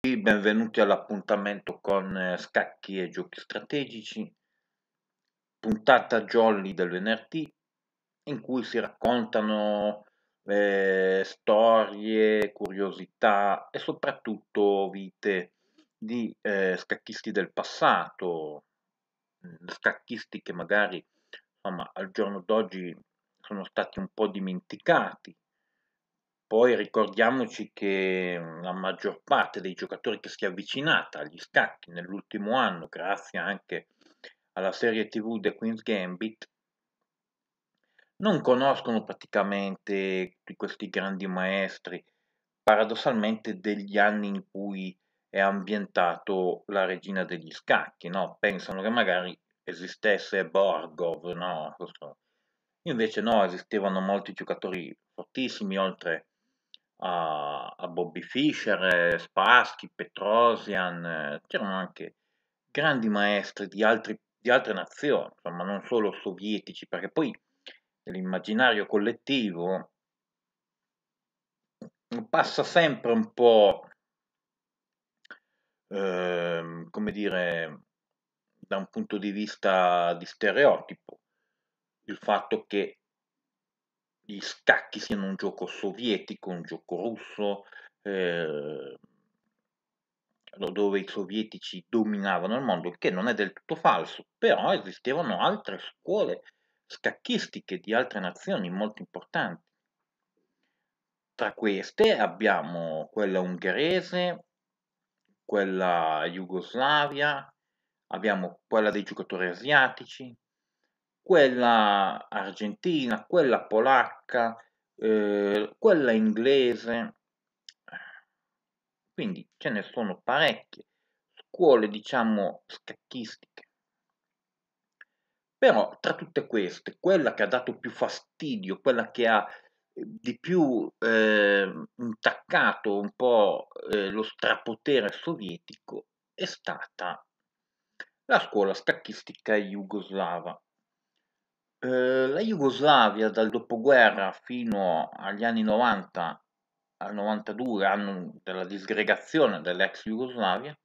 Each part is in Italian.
benvenuti all'appuntamento con eh, Scacchi e Giochi Strategici, puntata jolly del venerdì in cui si raccontano eh, storie, curiosità e soprattutto vite di eh, scacchisti del passato, mm, scacchisti che magari insomma, al giorno d'oggi sono stati un po' dimenticati poi ricordiamoci che mhmm, la maggior parte dei giocatori che si è avvicinata agli scacchi nell'ultimo anno, grazie anche alla serie TV The Queen's Gambit, non conoscono praticamente questi grandi maestri, paradossalmente degli anni in cui è ambientato la regina degli scacchi, no? Pensano che magari esistesse Borgov, no? Invece no, esistevano molti giocatori fortissimi, oltre a, a Bobby Fischer, Spassky, Petrosian, c'erano anche grandi maestri di, altri, di altre nazioni, insomma non solo sovietici, perché poi l'immaginario collettivo passa sempre un po', eh, come dire, da un punto di vista di stereotipo, il fatto che gli scacchi siano un gioco sovietico, un gioco russo, eh, dove i sovietici dominavano il mondo, che non è del tutto falso, però esistevano altre scuole scacchistiche di altre nazioni molto importanti. Tra queste abbiamo quella ungherese, quella jugoslavia, abbiamo quella dei giocatori asiatici, quella argentina, quella polacca, eh, quella inglese. Quindi ce ne sono parecchie scuole, diciamo, scacchistiche. Però tra tutte queste, quella che ha dato più fastidio, quella che ha eh, di più eh, intaccato un po' eh, lo strapotere sovietico, è stata la scuola scacchistica jugoslava Ehm, la Jugoslavia dal dopoguerra fino agli anni 90 al 92, anno della disgregazione dell'ex Jugoslavia,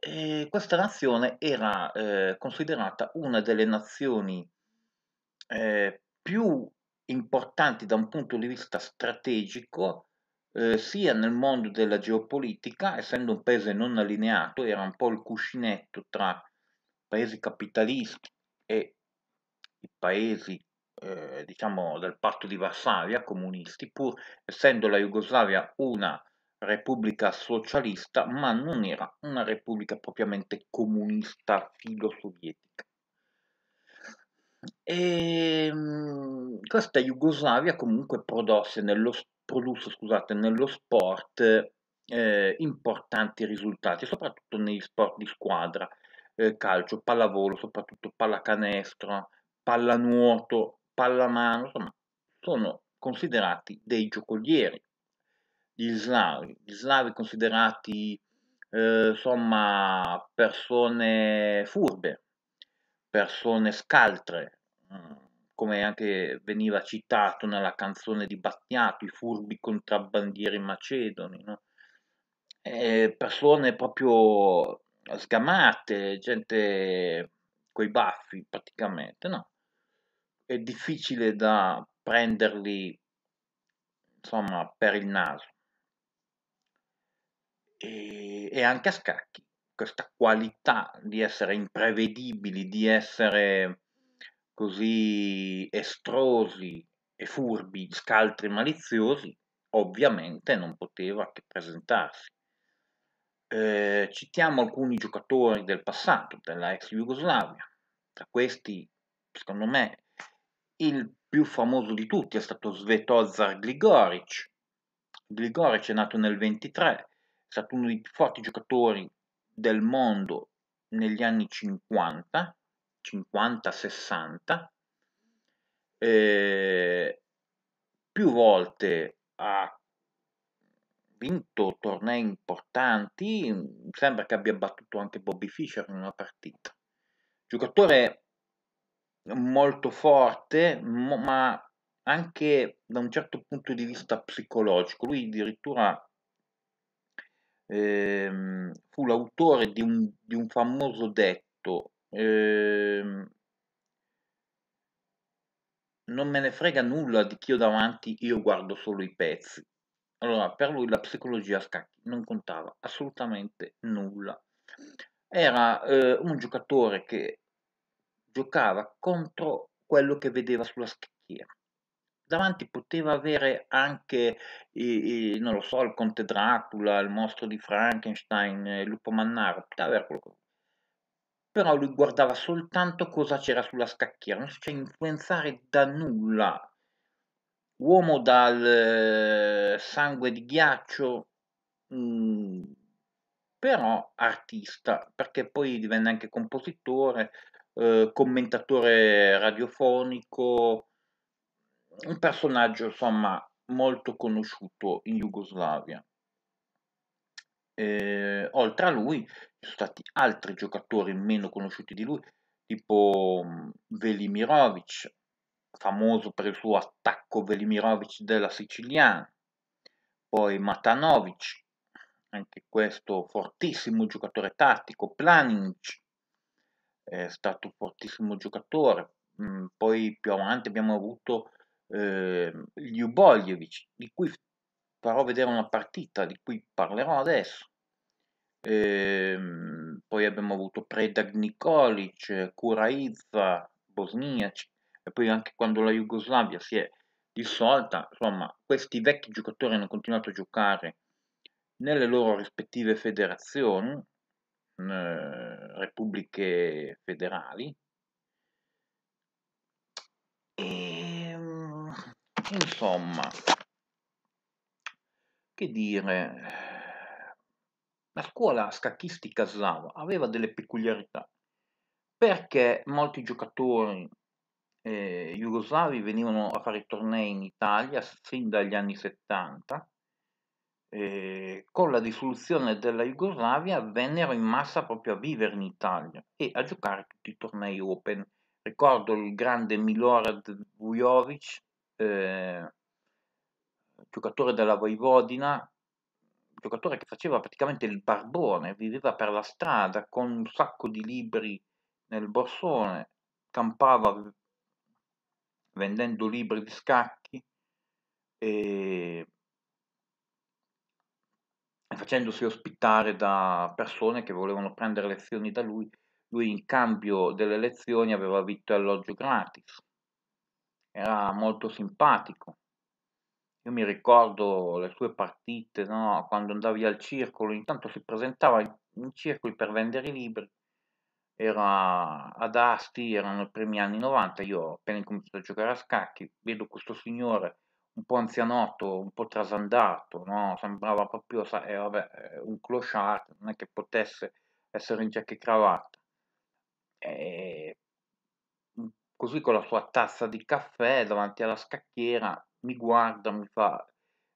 ehm, questa nazione era eh, considerata una delle nazioni eh, più importanti da un punto di vista strategico eh, sia nel mondo della geopolitica, essendo un paese non allineato, era un po' il cuscinetto tra paesi capitalisti e i paesi eh, diciamo, del patto di Varsavia comunisti, pur essendo la Jugoslavia una repubblica socialista, ma non era una repubblica propriamente comunista filo-sovietica. E ehm, questa Jugoslavia comunque produsse nello, produsse, scusate, nello sport eh, importanti risultati, soprattutto negli sport di squadra, eh, calcio, pallavolo, soprattutto pallacanestro, pallanuoto, pallamano, insomma, sono considerati dei giocolieri. Gli slavi, gli slavi considerati eh, insomma persone furbe, persone scaltre, mm, come anche veniva citato nella canzone di Battiato, i furbi contrabbandieri macedoni, no? eh, persone proprio sgamate, gente coi baffi praticamente, no? è difficile da prenderli insomma per il naso e, e anche a scacchi questa qualità di essere imprevedibili di essere così estrosi e furbi scaltri maliziosi ovviamente non poteva che presentarsi eh, citiamo alcuni giocatori del passato della ex Jugoslavia tra questi secondo me il più famoso di tutti è stato Svetozar Gligoric. Gligoric è nato nel 23, è stato uno dei più forti giocatori del mondo negli anni 50, 50-60. Eh, più volte ha vinto tornei importanti, sembra che abbia battuto anche Bobby Fischer in una partita. Giocatore molto forte, ma anche da un certo punto di vista psicologico. Lui addirittura ehm, fu l'autore di un, di un, famoso detto, ehm, non me ne frega nulla di chi ho davanti, io guardo solo i pezzi. Allora, per lui la psicologia a scacchi non contava assolutamente nulla. Era eh, un giocatore che giocava contro quello che vedeva sulla scacchiera. Davanti poteva avere anche, i, i, non lo so, il conte Dracula, il mostro di Frankenstein, eh, il lupo mannaro, poteva avere quello che Però lui guardava soltanto cosa c'era sulla scacchiera, non si cioè influenzare da nulla. Uomo dal eh, sangue di ghiaccio, mm, però artista, perché poi divenne anche compositore, eh, commentatore radiofonico, un personaggio insomma molto conosciuto in Jugoslavia. Eh, oltre a lui ci sono stati altri giocatori meno conosciuti di lui, tipo mm, Velimirovic, famoso per il suo attacco Velimirovic della siciliana, poi Matanovic, anche questo fortissimo giocatore tattico, Planinc, è stato un fortissimo giocatore, mm, poi più avanti abbiamo avuto eh, Ljuboljevic, di cui farò vedere una partita, di cui parlerò adesso. Eh, poi abbiamo avuto Predag Nikolic, Kuraiza, Bosniac, e poi anche quando la Jugoslavia si è dissolta, insomma, questi vecchi giocatori hanno continuato a giocare nelle loro rispettive federazioni eh, repubbliche federali e ehm, insomma che dire la scuola scacchistica slava aveva delle peculiarità perché molti giocatori eh, jugoslavi venivano a fare tornei in Italia sin dagli anni 70 eh, con la dissoluzione della Jugoslavia vennero in massa proprio a vivere in Italia e a giocare tutti i tornei open. Ricordo il grande Milorad Vujovic, eh, giocatore della Vojvodina, giocatore che faceva praticamente il barbone, viveva per la strada con un sacco di libri nel borsone, campava vendendo libri di scacchi e facendosi ospitare da persone che volevano prendere lezioni da lui. Lui in cambio delle lezioni aveva vitto e alloggio gratis. Era molto simpatico. Io mi ricordo le sue partite, no? quando andavi al circolo, intanto si presentava in circoli per vendere i libri. Era ad Asti, erano i primi anni 90, io ho appena cominciato a giocare a scacchi, vedo questo signore un po' anzianotto, un po' trasandato, no? sembrava proprio sai, eh, vabbè, eh, un clochard, non è che potesse essere in giacca e cravatta. E mm, così con la sua tazza di caffè davanti alla scacchiera mi guarda, mi fa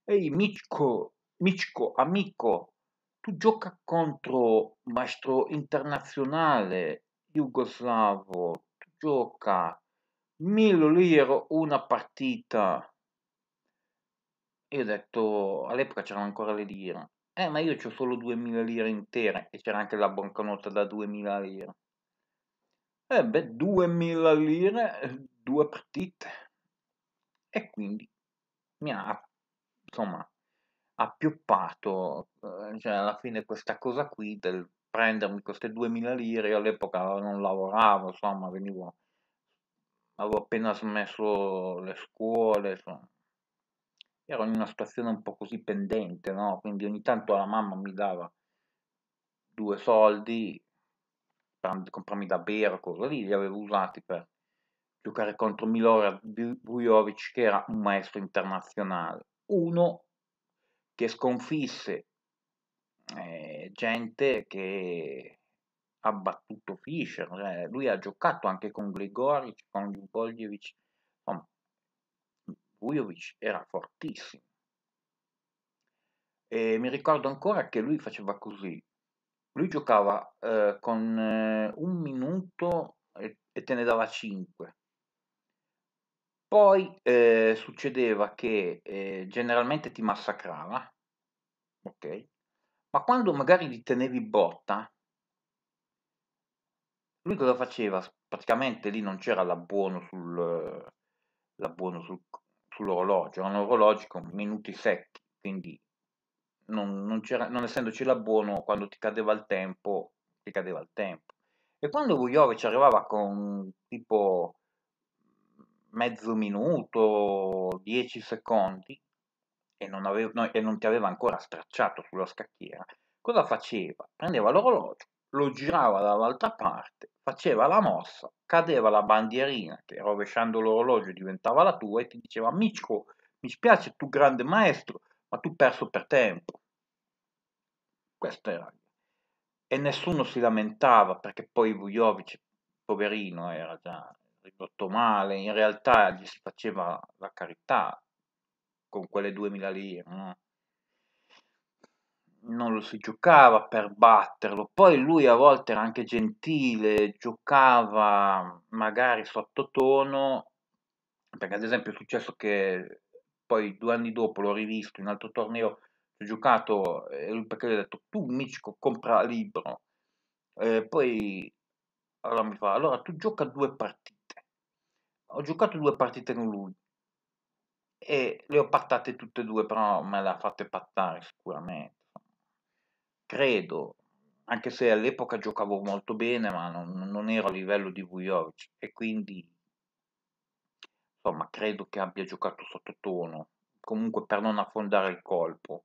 Ehi Michko, Michko, amico, tu gioca contro maestro internazionale jugoslavo, tu gioca mille lire una partita e ho detto, all'epoca c'erano ancora le lire. Eh, ma io ho solo 2000 lire intere e c'era anche la banconota da 2000 lire. E beh, 2000 lire, due partite. E quindi mi ha, insomma, appioppato, eh, cioè alla fine questa cosa qui del prendermi queste 2000 lire, io all'epoca non lavoravo, insomma, venivo, avevo appena smesso le scuole, insomma, ero in una situazione un po' così pendente, no? Quindi ogni tanto la mamma mi dava due soldi per comprarmi da bere, cosa lì, li avevo usati per giocare contro Milora Vujovic, che era un maestro internazionale. Uno che sconfisse eh, gente che ha battuto Fischer, eh, lui ha giocato anche con Grigoric, con Jugoljevic, insomma, Vujovic era fortissimo. E mi ricordo ancora che lui faceva così. Lui giocava eh, con eh, un minuto e, e, te ne dava 5. Poi eh, succedeva che eh, generalmente ti massacrava, ok? Ma quando magari gli tenevi botta, lui cosa faceva? Praticamente lì non c'era l'abbuono sul, l'abbuono sul sull'orologio, un orologio con minuti secchi, quindi non, non, non essendoci l'abbuono, quando ti cadeva il tempo, ti cadeva il tempo. E quando Vujovic arrivava con tipo mezzo minuto, dieci secondi, e non, aveva, no, e non ti aveva ancora stracciato sulla scacchiera, cosa faceva? Prendeva l'orologio, lo girava dall'altra parte faceva la mossa, cadeva la bandierina che rovesciando l'orologio diventava la tua e ti diceva Michko, mi spiace tu grande maestro, ma tu perso per tempo. Questo era. E nessuno si lamentava perché poi Vujovic, poverino, era già ridotto male, in realtà gli si faceva la carità con quelle 2000 lire, no? non lo si giocava per batterlo, poi lui a volte era anche gentile, giocava magari sottotono, perché ad esempio è successo che poi due anni dopo l'ho rivisto in un altro torneo, ho giocato e lui perché gli ho detto tu Michiko compra libro, e poi allora mi fa allora tu gioca due partite, ho giocato due partite con lui, e le ho pattate tutte e due, però me le ha fatte pattare sicuramente credo, anche se all'epoca giocavo molto bene, ma non, non ero a livello di Vujovic e quindi insomma credo che abbia giocato sottotono, comunque per non affondare il colpo.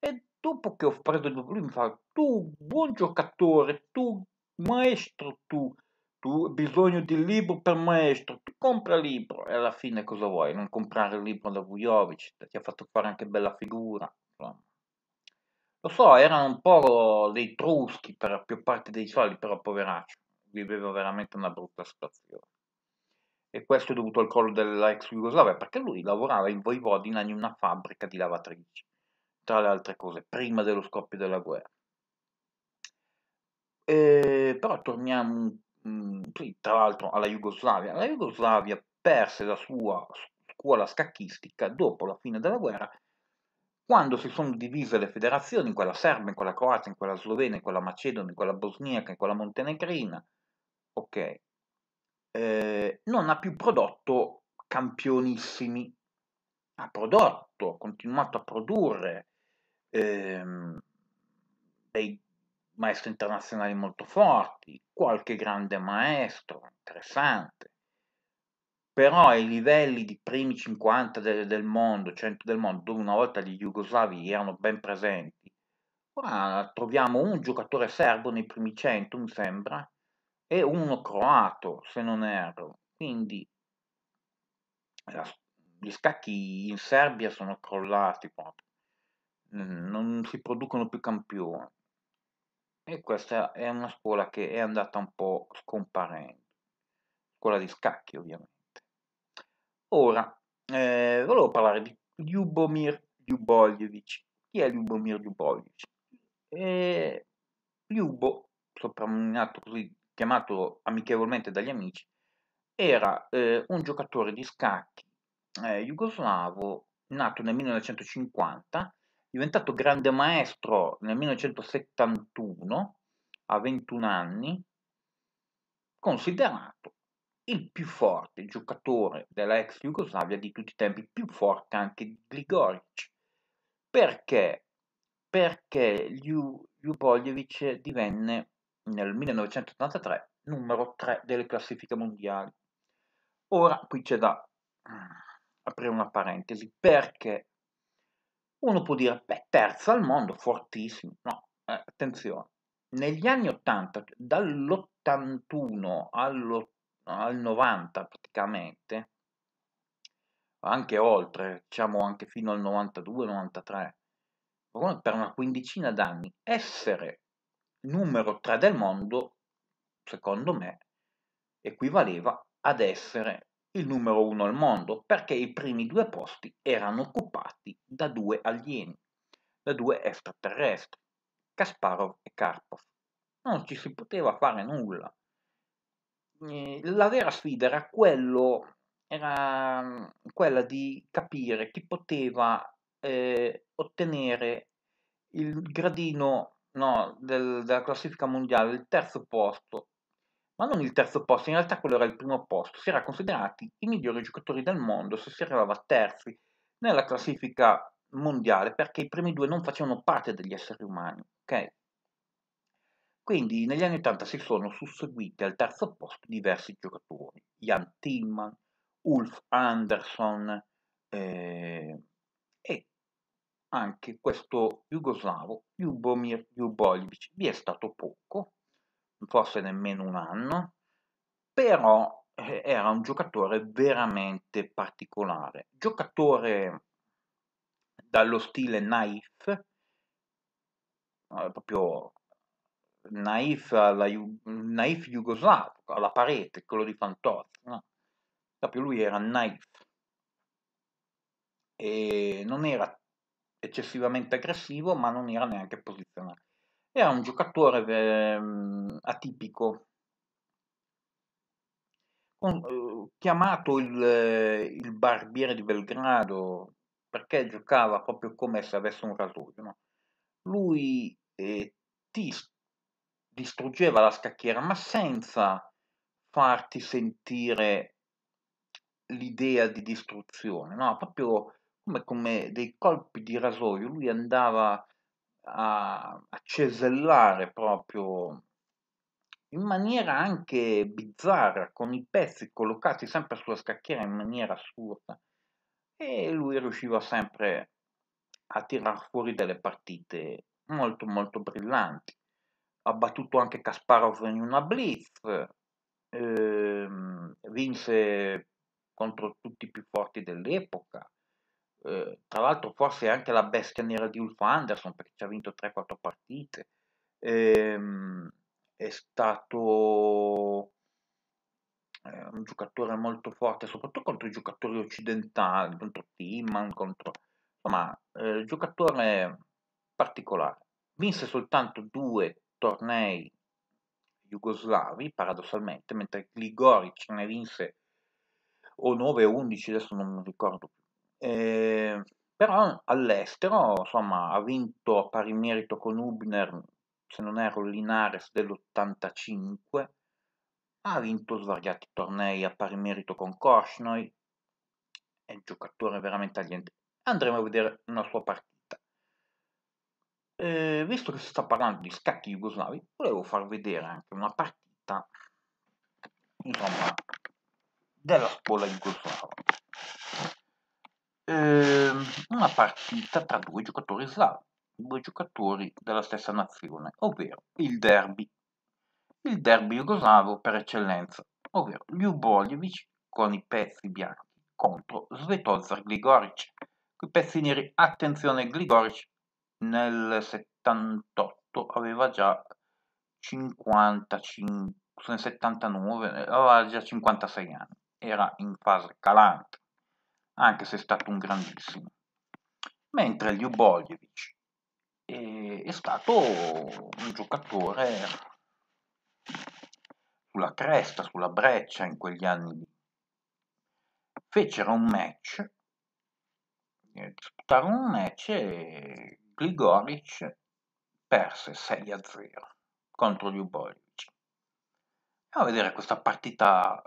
E dopo che ho preso il lui mi fa tu buon giocatore, tu maestro tu, tu hai bisogno di libro per maestro, tu compra libro e alla fine cosa vuoi? Non comprare il libro da Vujovic, ti ha fatto fare anche bella figura, insomma. Lo so, erano un po' dei truschi per la più parte dei soldi, però poveraccio, viveva veramente una brutta situazione. E questo è dovuto al crollo dell'ex Jugoslavia, perché lui lavorava in Voivodina in una fabbrica di lavatrici, tra le altre cose, prima dello scoppio della guerra. E, però torniamo, mh, mm, sì, tra l'altro, alla Jugoslavia. La Jugoslavia perse la sua scuola scacchistica dopo la fine della guerra quando si sono divise le federazioni in quella serba, in quella croata, in quella slovena, in quella macedone, in quella bosniaca, in quella montenegrina, ok, eh, non ha più prodotto campionissimi, ha prodotto, ha continuato a produrre ehm, dei maestri internazionali molto forti, qualche grande maestro interessante, però ai livelli di primi 50 del, del mondo, 100 del mondo, dove una volta gli jugoslavi erano ben presenti, qua troviamo un giocatore serbo nei primi 100, mi sembra, e uno croato, se non erro. Quindi la, eh, gli scacchi in Serbia sono crollati proprio, non si producono più campioni. E questa è una scuola che è andata un po' scomparendo, scuola di scacchi ovviamente. Ora, eh, volevo parlare di Ljubomir Ljuboljevic. Chi è Ljubomir Ljuboljevic? Eh, Ljubo, soprannominato così, chiamato amichevolmente dagli amici, era eh, un giocatore di scacchi eh, jugoslavo nato nel 1950, diventato grande maestro nel 1971 a 21 anni, considerato il più forte, giocatore della ex Jugoslavia di tutti i tempi, più forte anche di Grigoric. Perché? Perché Ljuboljevic divenne nel 1983 numero 3 delle classifiche mondiali. Ora qui c'è da mm, aprire una parentesi, perché uno può dire, beh, terza al mondo, fortissimo. No, eh, attenzione, negli anni 80, dall'81 all'81, al 90 praticamente, anche oltre, diciamo anche fino al 92-93, per una quindicina d'anni, essere numero 3 del mondo, secondo me, equivaleva ad essere il numero 1 al mondo, perché i primi due posti erano occupati da due alieni, da due extraterrestri, Kasparov e Karpov. Non ci si poteva fare nulla eh, la vera sfida era, quello, era mm, quella di capire chi poteva eh, ottenere il gradino no, del, della classifica mondiale, il terzo posto, ma non il terzo posto, in realtà quello era il primo posto, si era considerati i migliori giocatori del mondo se si arrivava terzi nella classifica mondiale perché i primi due non facevano parte degli esseri umani, ok? Quindi negli anni 80 si sono susseguiti al terzo posto diversi giocatori, Jan Tillman, Ulf Andersson eh, e anche questo jugoslavo Jubomir Ljuboljevic. Vi è stato poco, forse nemmeno un anno, però eh, era un giocatore veramente particolare, giocatore dallo stile naif, eh, proprio Naif, alla, Naif jugoslavo, alla parete, quello di Fantozzi, no? Proprio cioè, lui era Naif e non era eccessivamente aggressivo, ma non era neanche posizionato. Era un giocatore eh, atipico, con, eh, chiamato il, il, barbiere di Belgrado perché giocava proprio come se avesse un rasoio. No? Lui eh, ti distruggeva la scacchiera, ma senza farti sentire l'idea di distruzione, no? proprio come, come dei colpi di rasoio, lui andava a, a cesellare proprio in maniera anche bizzarra, con i pezzi collocati sempre sulla scacchiera in maniera assurda, e lui riusciva sempre a tirar fuori delle partite molto molto brillanti ha battuto anche Kasparov in una blitz, eh, vinse contro tutti i più forti dell'epoca, eh, tra l'altro forse anche la bestia nera di Ulf Anderson perché ci ha vinto 3-4 partite, eh, è stato eh, un giocatore molto forte, soprattutto contro i giocatori occidentali, contro Timman contro... insomma, eh, giocatore particolare. Vinse soltanto due tornei jugoslavi, paradossalmente, mentre Gligoric ne vinse o 9 o 11, adesso non mi ricordo più. Eh, però all'estero, insomma, ha vinto a pari merito con Hubner, se non erro, Linares dell'85, ha vinto svariati tornei a pari merito con Korchnoi, è un giocatore veramente tagliente. Andremo a vedere una sua partita. Eh, visto che si sta parlando di scacchi jugoslavi, volevo far vedere anche una partita insomma, della scuola jugoslava. Eh, una partita tra due giocatori slavi, due giocatori della stessa nazione, ovvero il derby, il derby jugoslavo per eccellenza, ovvero Ljuboljevic con i pezzi bianchi contro Svetozar Gligoric, con i pezzi neri, attenzione Gligoric nel 78 aveva già 55 nel 79 aveva già 56 anni era in fase calante anche se è stato un grandissimo mentre Ljuboljevic è, eh, è stato un giocatore sulla cresta, sulla breccia in quegli anni lì. Fecero un match, eh, disputarono un match e Gligoric perse 6-0 contro Ljubovic. Andiamo a vedere questa partita,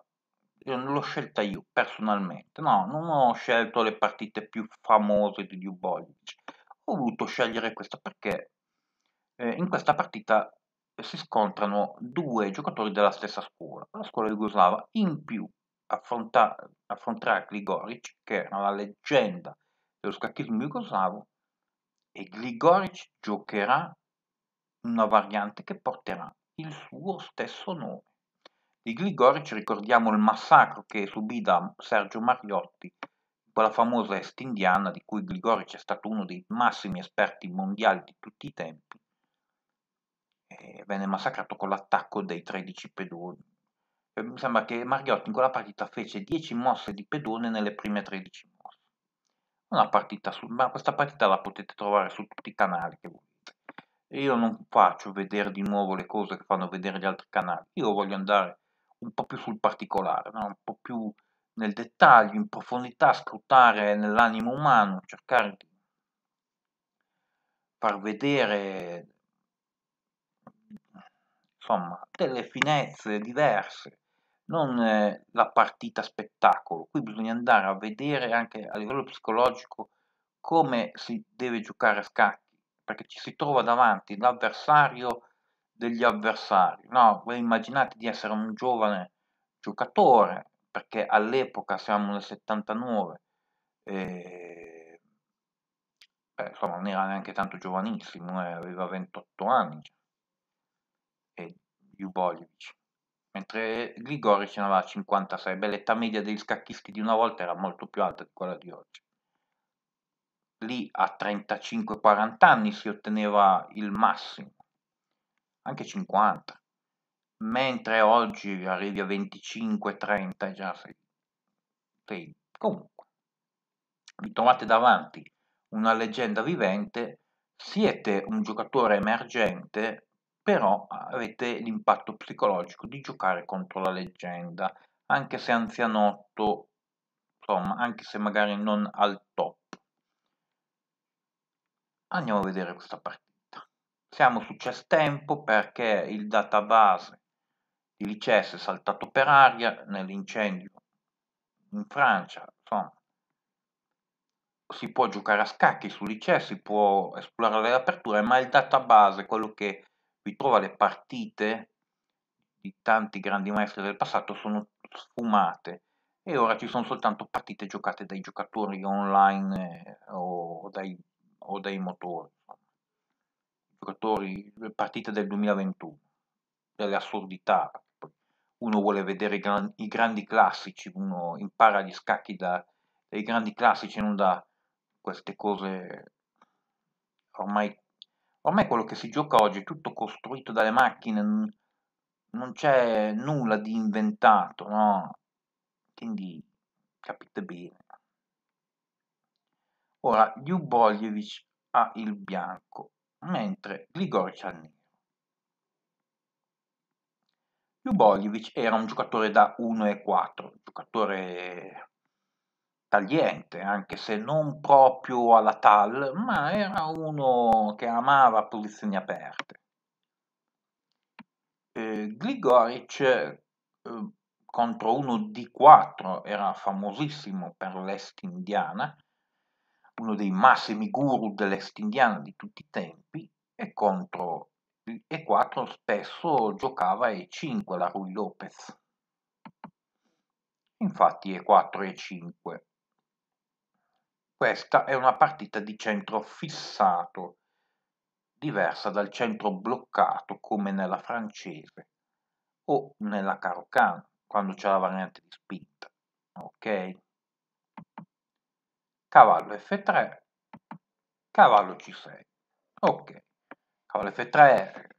io non l'ho scelta io personalmente, no, non ho scelto le partite più famose di Ljubovic, ho voluto scegliere questa perché eh, in questa partita si scontrano due giocatori della stessa scuola, la scuola jugoslava, in più affronta, affronterà Gligoric, che era la leggenda dello scacchismo jugoslavo, e Grigoric giocherà una variante che porterà il suo stesso nome. Di Gligoric ricordiamo il massacro che subì da Sergio Mariotti, quella famosa est indiana di cui Gligoric è stato uno dei massimi esperti mondiali di tutti i tempi. E venne massacrato con l'attacco dei 13 pedoni. E mi sembra che Mariotti in quella partita fece 10 mosse di pedone nelle prime 13 mosse una partita su, ma questa partita la potete trovare su tutti i canali che volete. Io non faccio vedere di nuovo le cose che fanno vedere gli altri canali, io voglio andare un po' più sul particolare, no? un po' più nel dettaglio, in profondità, scrutare nell'animo umano, cercare di far vedere insomma delle finezze diverse non eh, la partita spettacolo, qui bisogna andare a vedere anche a livello psicologico come si deve giocare a scacchi, perché ci si trova davanti l'avversario degli avversari. No, voi immaginate di essere un giovane giocatore, perché all'epoca siamo nel 79, e, beh, insomma non era neanche tanto giovanissimo, eh, aveva 28 anni, e Juboljevic mentre Grigori ce ne aveva 56, beh l'età media degli scacchisti di una volta era molto più alta di quella di oggi. Lì a 35-40 anni si otteneva il massimo, anche 50, mentre oggi arrivi a 25-30 già sei, sei. Comunque, vi trovate davanti una leggenda vivente, siete un giocatore emergente però avete l'impatto psicologico di giocare contro la leggenda, anche se anzianotto, insomma, anche se magari non al top. Andiamo a vedere questa partita. Siamo su chess tempo perché il database di Lices è saltato per aria nell'incendio in Francia, insomma. Si può giocare a scacchi su Lices, si può esplorare le aperture, ma il database, quello che ritrova le partite di tanti grandi maestri del passato sono sfumate e ora ci sono soltanto partite giocate dai giocatori online eh, o dai, o dai motori, giocatori, le partite del 2021, delle assurdità. Uno vuole vedere i, gran, i grandi classici, uno impara gli scacchi dai grandi classici, non da queste cose ormai Ormai quello che si gioca oggi è tutto costruito dalle macchine, non c'è nulla di inventato, no? Quindi capite bene. Ora, Ljuboljevic ha il bianco, mentre Gligoric ha il nero. Ljuboljevic era un giocatore da 1 e 4, giocatore tagliente, anche se non proprio alla tal, ma era uno che amava posizioni aperte. Eh, Grigoric eh, contro uno di 4 era famosissimo per l'est indiana, uno dei massimi guru dell'est indiana di tutti i tempi, e contro E4 spesso giocava E5 la Rui Lopez. Infatti E4 e 4 e 5 questa è una partita di centro fissato, diversa dal centro bloccato come nella francese o nella Carocan quando c'è la variante di spinta. Ok? Cavallo F3, cavallo C6. Ok. Cavallo F3,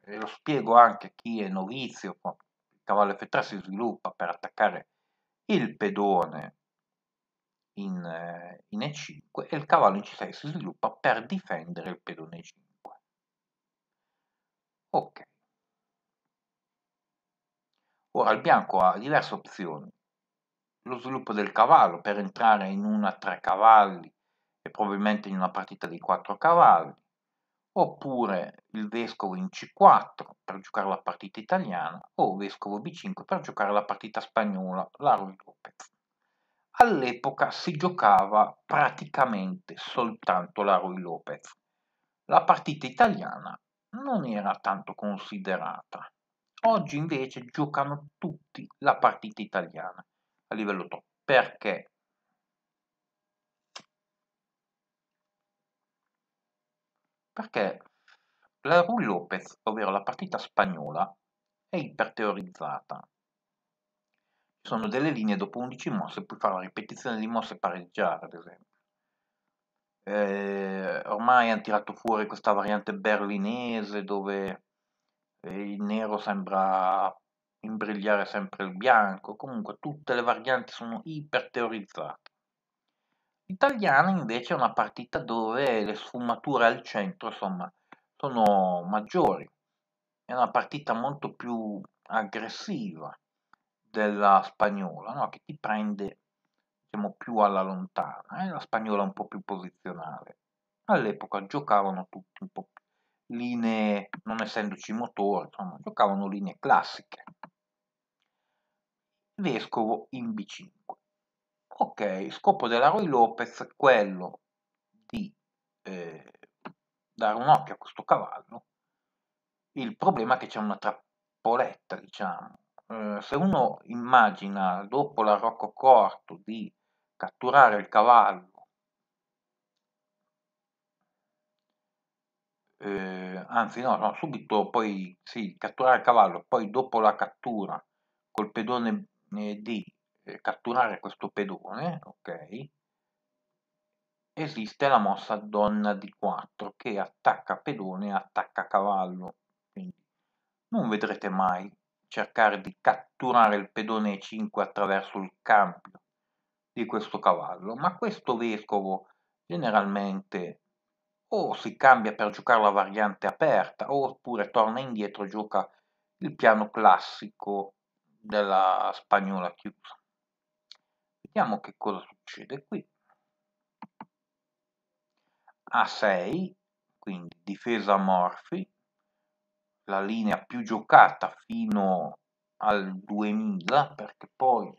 e eh, lo spiego anche a chi è novizio, il cavallo F3 si sviluppa per attaccare il pedone in, eh, in E5 e il cavallo in C6 si sviluppa per difendere il pedone 5 Ok. Ora il bianco ha diverse opzioni. Lo sviluppo del cavallo per entrare in una tre cavalli e probabilmente in una partita di quattro cavalli, oppure il vescovo in C4 per giocare la partita italiana o vescovo B5 per giocare la partita spagnola, la Ruy Lopez. All'epoca si giocava praticamente soltanto la Ruy Lopez. La partita italiana non era tanto considerata. Oggi invece giocano tutti la partita italiana a livello top. Perché? Perché la Ruy Lopez, ovvero la partita spagnola, è iperteorizzata sono delle linee dopo 11 mosse, puoi fare una ripetizione di mosse e pareggiare, ad esempio. Eh, ormai hanno tirato fuori questa variante berlinese dove eh, il nero sembra imbrigliare sempre il bianco, comunque tutte le varianti sono iperteorizzate. L'italiana invece è una partita dove le sfumature al centro insomma, sono maggiori, è una partita molto più aggressiva, della spagnola, no? che ti prende diciamo, più alla lontana, eh? la spagnola un po' più posizionale. All'epoca giocavano tutti un po' linee, non essendoci motore, insomma, giocavano linee classiche. Vescovo in B5. Ok, scopo della Roy Lopez è quello di eh, dare un occhio a questo cavallo. Il problema è che c'è una trappoletta, diciamo, eh, se uno immagina dopo l'arrocco corto di catturare il cavallo, eh, anzi no, no, subito poi sì, catturare il cavallo, poi dopo la cattura col pedone eh, di eh, catturare questo pedone, ok? Esiste la mossa donna d 4 che attacca pedone e attacca cavallo, quindi non vedrete mai cercare di catturare il pedone E5 attraverso il cambio di questo cavallo, ma questo vescovo generalmente o si cambia per giocare la variante aperta oppure torna indietro e gioca il piano classico della spagnola chiusa. Vediamo che cosa succede qui. A6, quindi difesa Morphy, la linea più giocata fino al 2000 perché poi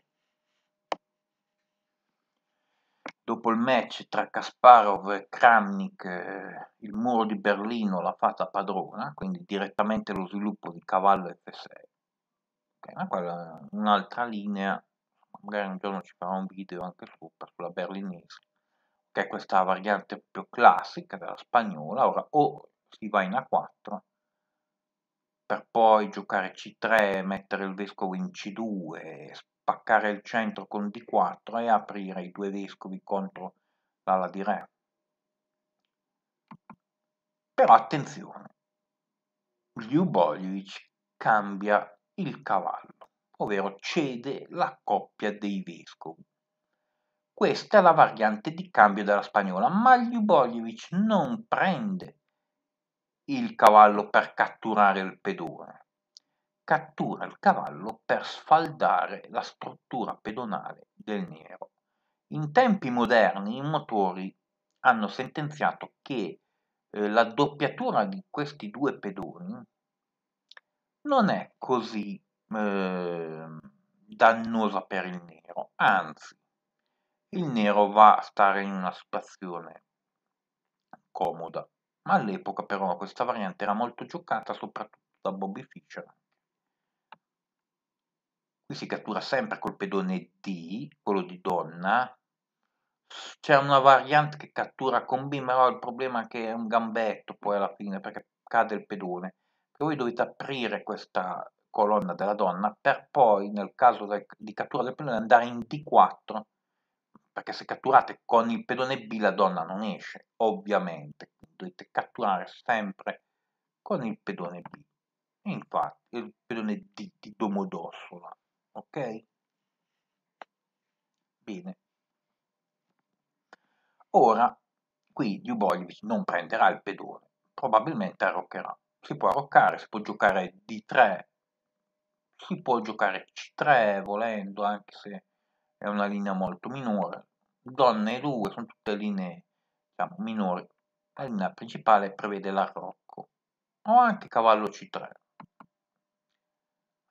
dopo il match tra Kasparov e Kramnik eh, il muro di Berlino l'ha fatta padrona quindi direttamente lo sviluppo di cavallo F6 okay, ma quella un'altra linea magari un giorno ci farò un video anche su sulla berlinese che è questa variante più classica della spagnola ora o si va in A4 per poi giocare C3, mettere il vescovo in C2, spaccare il centro con D4 e aprire i due vescovi contro l'ala di Re. Però attenzione, Liubojevic cambia il cavallo, ovvero cede la coppia dei vescovi. Questa è la variante di cambio della spagnola, ma Liubojevic non prende il cavallo per catturare il pedone, cattura il cavallo per sfaldare la struttura pedonale del nero. In tempi moderni i motori hanno sentenziato che eh, la doppiatura di questi due pedoni non è così eh, dannosa per il nero, anzi il nero va a stare in una situazione comoda ma all'epoca però questa variante era molto giocata soprattutto da Bobby Fischer. Qui si cattura sempre col pedone D, quello di donna. C'è una variante che cattura con B, però il problema è che è un gambetto poi alla fine perché cade il pedone. E voi dovete aprire questa colonna della donna per poi, nel caso di cattura del pedone, andare in D4 perché se catturate con il pedone B la donna non esce, ovviamente, dovete catturare sempre con il pedone B, infatti il pedone D di Domodossola, ok? Bene. Ora, qui Dubojevic non prenderà il pedone, probabilmente arroccherà. Si può arroccare, si può giocare D3, si può giocare C3 volendo, anche se è una linea molto minore. Donne e due sono tutte linee diciamo, minori. La linea principale prevede l'arrocco o anche cavallo C3.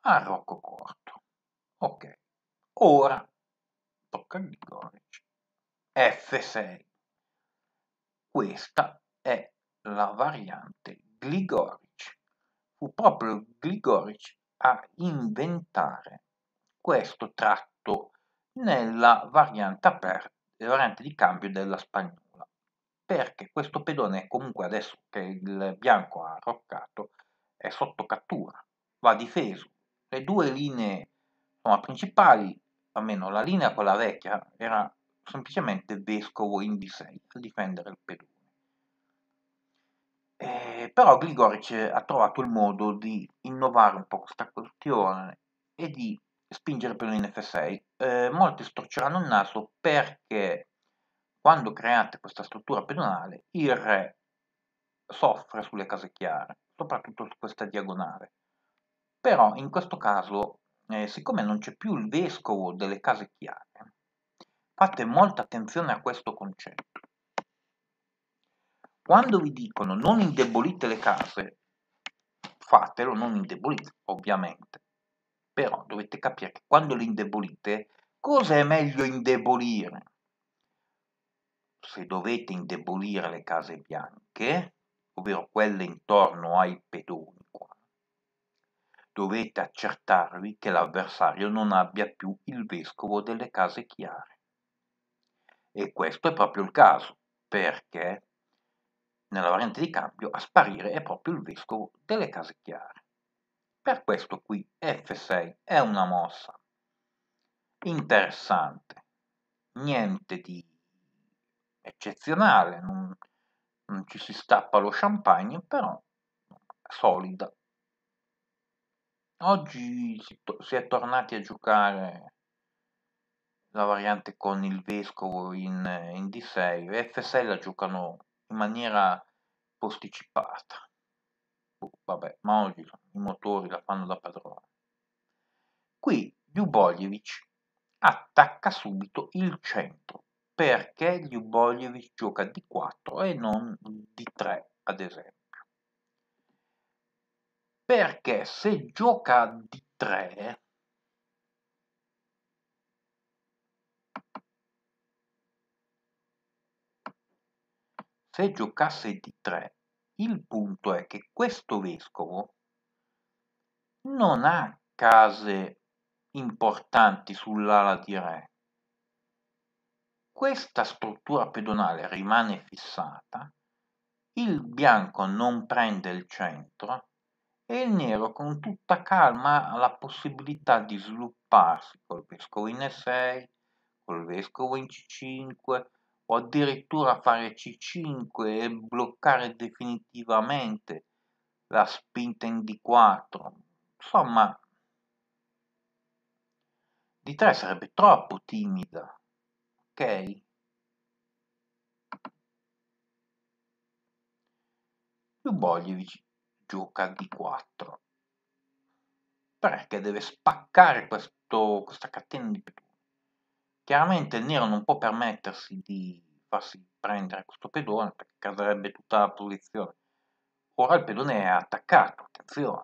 Arrocco ah, corto. Ok. Ora tocca a Grigoric. F6. Questa è la variante Gligoric. Fu proprio Gligoric a inventare questo tratto nella variante aperta, variante di cambio della spagnola, perché questo pedone comunque adesso che il bianco ha arroccato è sotto cattura, va difeso. Le due linee insomma, principali, almeno la linea con la vecchia, era semplicemente vescovo in D6 a difendere il pedone. Eh, però Grigoric ha trovato il modo di innovare un po' questa questione e di spingere per un NF6, eh, molti storceranno il naso perché quando create questa struttura pedonale il re soffre sulle case chiare, soprattutto su questa diagonale. Però in questo caso, eh, siccome non c'è più il vescovo delle case chiare, fate molta attenzione a questo concetto. Quando vi dicono non indebolite le case, fatelo, non indebolite, ovviamente. Però dovete capire che quando li indebolite, cosa è meglio indebolire? Se dovete indebolire le case bianche, ovvero quelle intorno ai pedoni, dovete accertarvi che l'avversario non abbia più il vescovo delle case chiare. E questo è proprio il caso, perché nella variante di cambio a sparire è proprio il vescovo delle case chiare. Per questo qui F6 è una mossa interessante, niente di eccezionale, non, non ci si stappa lo champagne, però solida. Oggi si, si è tornati a giocare la variante con il vescovo in, in D6, F6 la giocano in maniera posticipata. Boh, vabbè, ma oggi i motori la fanno da padrone. Qui Ljubojevic attacca subito il centro, perché Ljubojevic gioca di 4 e non di 3, ad esempio. Perché se gioca di 3, se giocasse di 3, il punto è che questo vescovo non ha case importanti sull'ala di re. Questa struttura pedonale rimane fissata, il bianco non prende il centro e il nero con tutta calma ha la possibilità di svilupparsi col vescovo in E6, col vescovo in C5, o addirittura fare C5 e bloccare definitivamente la spinta in D4. Insomma, D3 sarebbe troppo timida, ok? Luboglievic gioca D4 perché deve spaccare questo, questa catena di più Chiaramente il nero non può permettersi di farsi prendere questo pedone perché caserebbe tutta la posizione. Ora il pedone è attaccato, attenzione.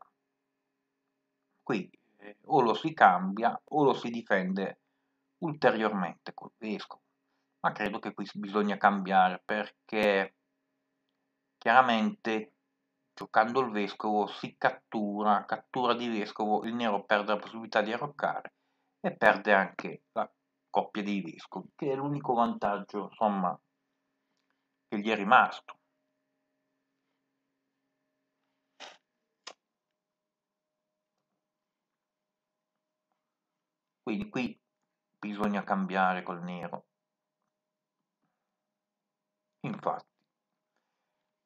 qui eh, o lo si cambia o lo si difende ulteriormente col vescovo. Ma credo che qui bisogna cambiare perché chiaramente giocando il vescovo si cattura, cattura di vescovo, il nero perde la possibilità di arroccare e perde anche la coppia dei vescovi, che è l'unico vantaggio, insomma, che gli è rimasto. Quindi qui bisogna cambiare col nero. Infatti,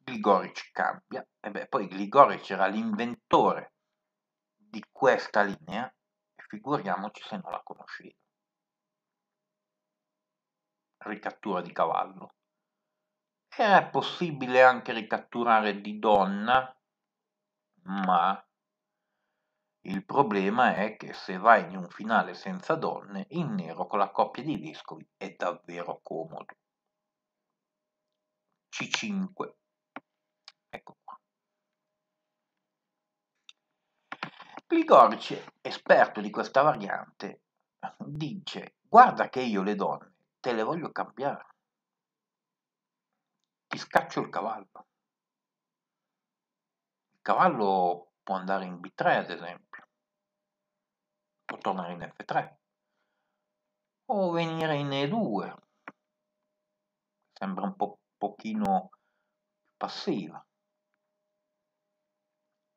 Gligoric cambia, e beh, poi Gligoric era l'inventore di questa linea, figuriamoci se non la conosceva ricattura di cavallo. Era possibile anche ricatturare di donna, ma il problema è che se vai in un finale senza donne, in nero con la coppia di vescovi è davvero comodo. C5. Ecco qua. Gligorice, esperto di questa variante, dice guarda che io le donne te le voglio cambiare. Ti scaccio il cavallo. Il cavallo può andare in B3 ad esempio, può tornare in F3 o venire in E2. Sembra un po' pochino passiva.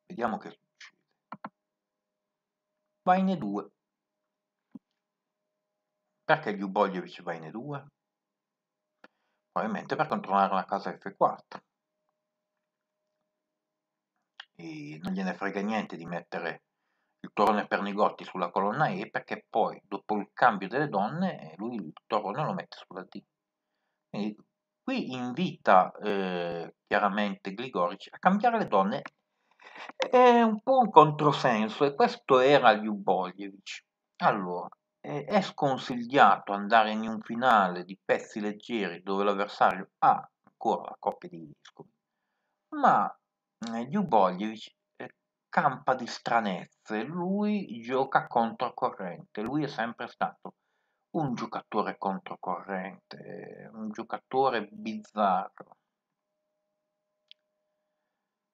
Vediamo che succede. Va in E2. Perché Ljubojevic va in E2? Probabilmente per controllare la casa F4. E non gliene frega niente di mettere il torone Pernigotti sulla colonna E perché poi dopo il cambio delle donne lui il torone lo mette sulla D. Quindi qui invita eh, chiaramente Grigoric a cambiare le donne è un po' un controsenso e questo era Ljubojevic. Allora, è sconsigliato andare in un finale di pezzi leggeri dove l'avversario ha ancora la coppia di vescovi, ma eh, Ljuboljevic eh, campa di stranezze, lui gioca controcorrente, lui è sempre stato un giocatore controcorrente, un giocatore bizzarro.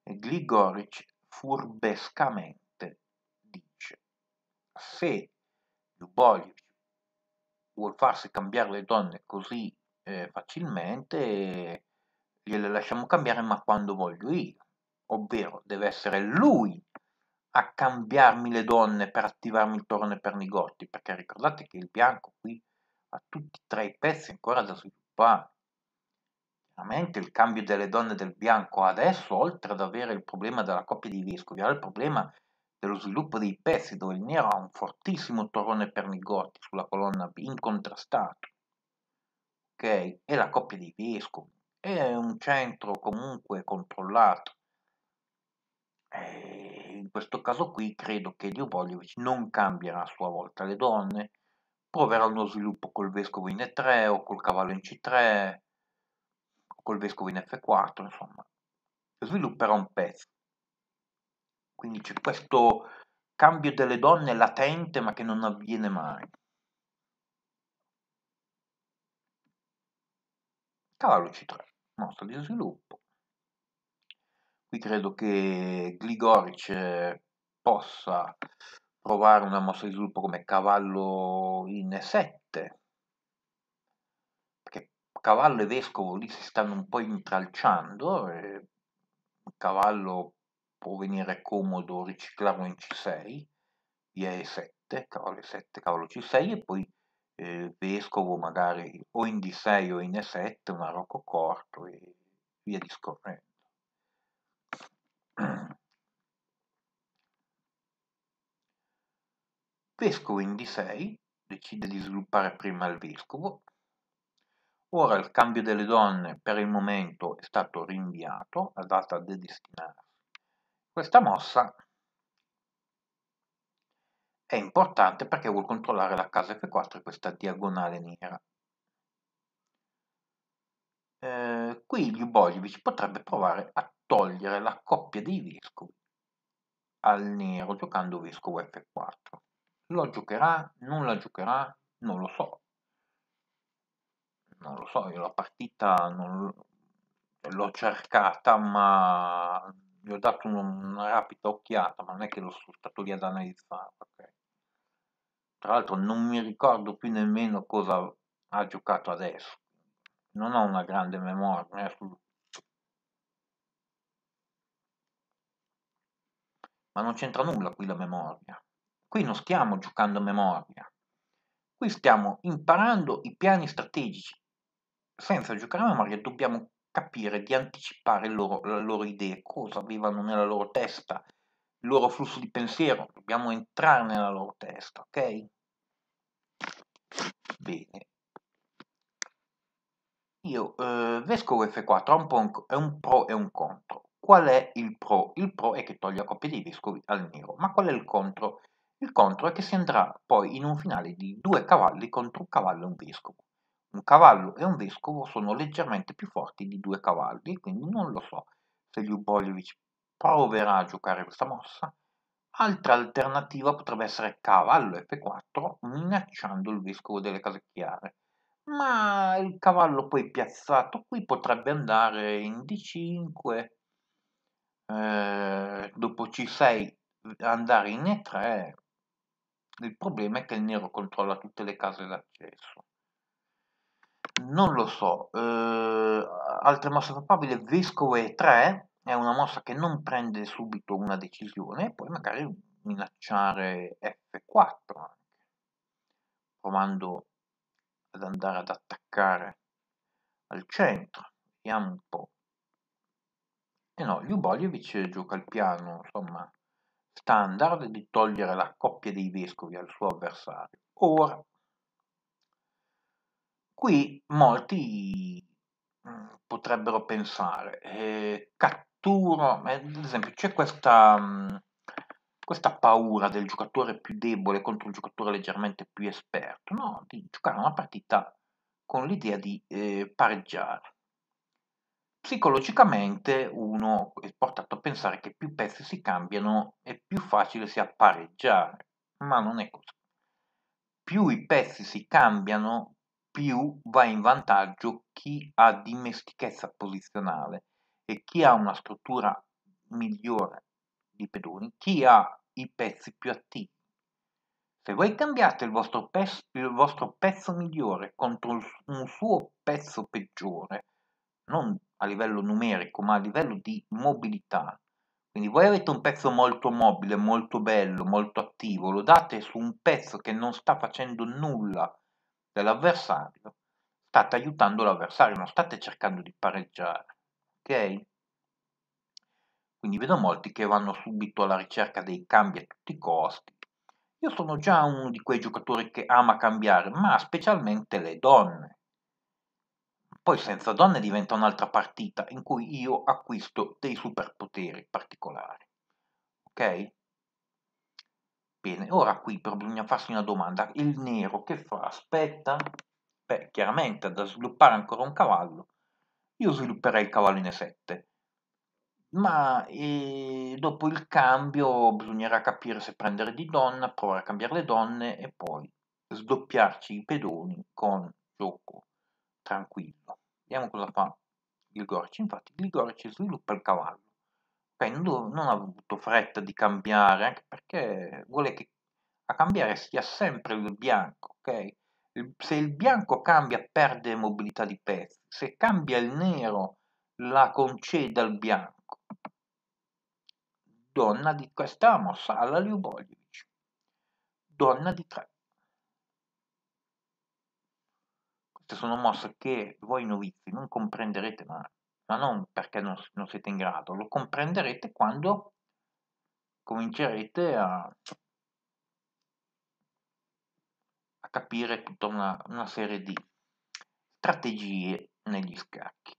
E Gligoric furbescamente dice, se Liuborio vuol farsi cambiare le donne così eh, facilmente, gliele lasciamo cambiare ma quando voglio io. Ovvero deve essere lui a cambiarmi le donne per attivarmi il torne Pernigotti, perché ricordate che il bianco qui ha tutti e tre i pezzi ancora da sviluppare. Chiaramente il cambio delle donne del bianco adesso, oltre ad avere il problema della coppia di vescovi, ha il problema dello sviluppo dei pezzi dove il nero ha un fortissimo torrone Pernigotti sulla colonna incontrastato, ok? e la coppia dei vescovi, è un centro comunque controllato. E eh, in questo caso qui credo che Diovogliovic non cambierà a sua volta le donne, proverà uno sviluppo col vescovo in E3 o col cavallo in C3, o col vescovo in F4, insomma, svilupperà un pezzo quindi c'è questo cambio delle donne latente ma che non avviene mai. Cavallo C3, mostra di sviluppo. Qui credo che Gligoric possa provare una mossa di sviluppo come cavallo in E7, perché cavallo e vescovo lì si stanno un po' intralciando, e cavallo può venire comodo riciclarlo in C6, via E7, cavallo E7, cavallo C6 e poi eh, vescovo magari o in D6 o in E7, un arocco corto e via discorrendo. Vescovo in D6, decide di sviluppare prima il vescovo. Ora il cambio delle donne per il momento è stato rinviato, la data da destinare questa mossa è importante perché vuol controllare la casa F4 questa diagonale nera. Eh, qui Ljubojevic potrebbe provare a togliere la coppia dei vescovi al nero giocando vescovo F4. Lo giocherà? Non la giocherà? Non lo so. Non lo so, io la partita l'ho cercata ma vi ho dato una rapida occhiata, ma non è che l'ho sono stato lì ad analizzare. Okay. Tra l'altro non mi ricordo più nemmeno cosa ha giocato adesso. Non ho una grande memoria. Nessuno. Eh, ma non c'entra nulla qui la memoria. Qui non stiamo giocando a memoria. Qui stiamo imparando i piani strategici. Senza giocare a memoria dobbiamo capire, di anticipare loro, le loro idee, cosa avevano nella loro testa, il loro flusso di pensiero, dobbiamo entrare nella loro testa, ok? Bene. Io, eh, Vescovo F4 un un, è un pro e un contro. Qual è il pro? Il pro è che toglie la coppia dei vescovi al nero, ma qual è il contro? Il contro è che si andrà poi in un finale di due cavalli contro un cavallo e un vescovo. Un cavallo e un vescovo sono leggermente più forti di due cavalli, quindi non lo so se Ljuboljevic proverà a giocare questa mossa. Altra alternativa potrebbe essere cavallo f4 minacciando il vescovo delle case chiare. ma il cavallo poi piazzato qui potrebbe andare in d5, eh, dopo c6 andare in e3. Il problema è che il nero controlla tutte le case d'accesso. Non lo so, eh, altre mosse probabili, Vescovo e 3 è una mossa che non prende subito una decisione, poi magari minacciare F4 anche, provando ad andare ad attaccare al centro, vediamo un po'. E eh no, Ljuboljevic gioca il piano, insomma, standard di togliere la coppia dei vescovi al suo avversario. Ora Qui molti mm, potrebbero pensare, eh, catturo, eh, ad esempio c'è questa, mm, questa paura del giocatore più debole contro il giocatore leggermente più esperto, no? di giocare una partita con l'idea di eh, pareggiare. Psicologicamente uno è portato a pensare che più pezzi si cambiano e più facile sia pareggiare, ma non è così. Più i pezzi si cambiano, più va in vantaggio chi ha dimestichezza posizionale e chi ha una struttura migliore di pedoni, chi ha i pezzi più attivi. Se voi cambiate il vostro, pezzo, il vostro pezzo migliore contro un suo pezzo peggiore, non a livello numerico, ma a livello di mobilità, quindi voi avete un pezzo molto mobile, molto bello, molto attivo, lo date su un pezzo che non sta facendo nulla dell'avversario, state aiutando l'avversario, non state cercando di pareggiare, ok? Quindi vedo molti che vanno subito alla ricerca dei cambi a tutti i costi. Io sono già uno di quei giocatori che ama cambiare, ma specialmente le donne. Poi senza donne diventa un'altra partita in cui io acquisto dei superpoteri particolari. Ok? Bene, ora qui però bisogna farsi una domanda, il nero che fa? Aspetta? Beh, chiaramente da sviluppare ancora un cavallo, io svilupperei il cavallo in E7, ma eh, dopo il cambio bisognerà capire se prendere di donna, provare a cambiare le donne e poi sdoppiarci i pedoni con gioco tranquillo. Vediamo cosa fa Gligorici, infatti Gligorici sviluppa il cavallo Pendu non ha avuto fretta di cambiare, anche perché vuole che a cambiare sia sempre il bianco, ok? Se il bianco cambia perde mobilità di pezzi, se cambia il nero la concede al bianco. Donna di questa mossa alla Liuboglievic. Donna di tre. Queste sono mosse che voi novizi non comprenderete mai ma non perché non, non siete in grado, lo comprenderete quando comincerete a, a capire tutta una, una serie di strategie negli scacchi.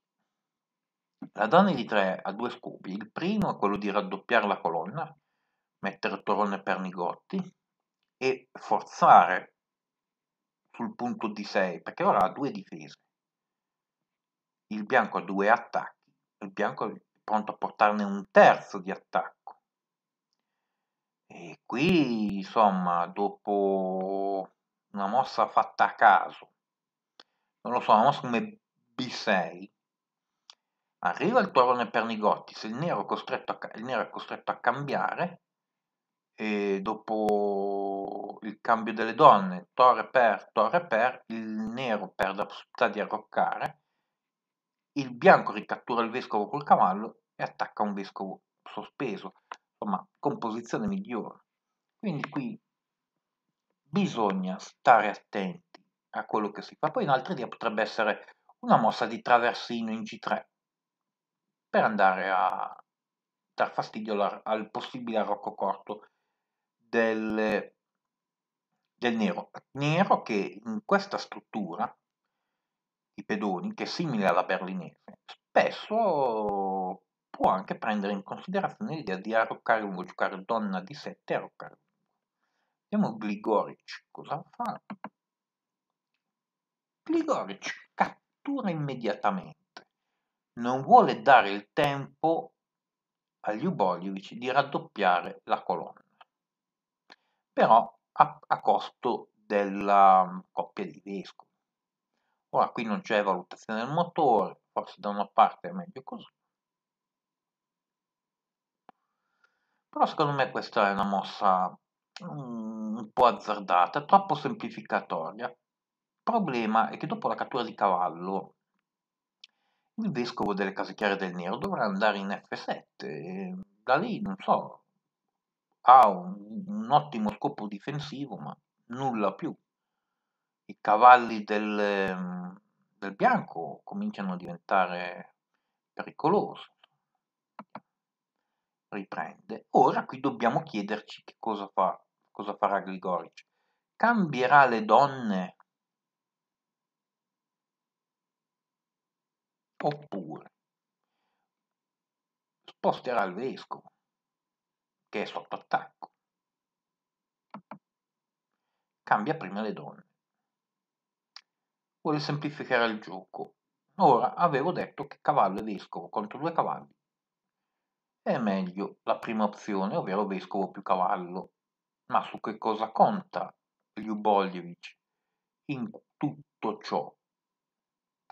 La donna di 3 ha due scopi. Il primo è quello di raddoppiare la colonna, mettere torone Pernigotti e forzare sul punto di 6, perché ora ha due difese il bianco ha due attacchi, il bianco è pronto a portarne un terzo di attacco. E qui, insomma, dopo una mossa fatta a caso, non lo so, una mossa come B6, arriva il torone Pernigotti, se il nero, a, il nero è costretto a cambiare, e dopo il cambio delle donne, torre per, torre per, il nero perde la possibilità di arroccare, il bianco ricattura il vescovo col cavallo e attacca un vescovo sospeso. Insomma, composizione migliore. Quindi qui bisogna stare attenti a quello che si fa. Poi un'altra idea potrebbe essere una mossa di traversino in G3 per andare a dar fastidio al, al possibile arrocco corto del, del nero. Nero che in questa struttura i pedoni, che simile alla berlinese, spesso può anche prendere in considerazione l'idea di arroccare lungo, giocare donna di 7 e arroccare lungo. Vediamo Gligoric, cosa fa? Gligoric cattura immediatamente, non vuole dare il tempo agli Uboljevic di raddoppiare la colonna, però a, a costo della coppia di vescovi Ora qui non c'è valutazione del motore, forse da una parte è meglio così. Però secondo me questa è una mossa mm, un po' azzardata, troppo semplificatoria. Il problema è che dopo la cattura di cavallo il vescovo delle case casechiere del nero dovrà andare in F7 e da lì non so ha un, un ottimo scopo difensivo ma nulla più i cavalli del, mm, del bianco cominciano a diventare pericolosi. Riprende. Ora qui dobbiamo chiederci che cosa, fa, cosa farà Grigoric. Cambierà le donne oppure sposterà il vescovo che è sotto attacco. Cambia prima le donne vuole semplificare il gioco. Ora avevo detto che cavallo e vescovo contro due cavalli. È meglio la prima opzione, ovvero vescovo più cavallo. Ma su che cosa conta Liuboljevich in tutto ciò?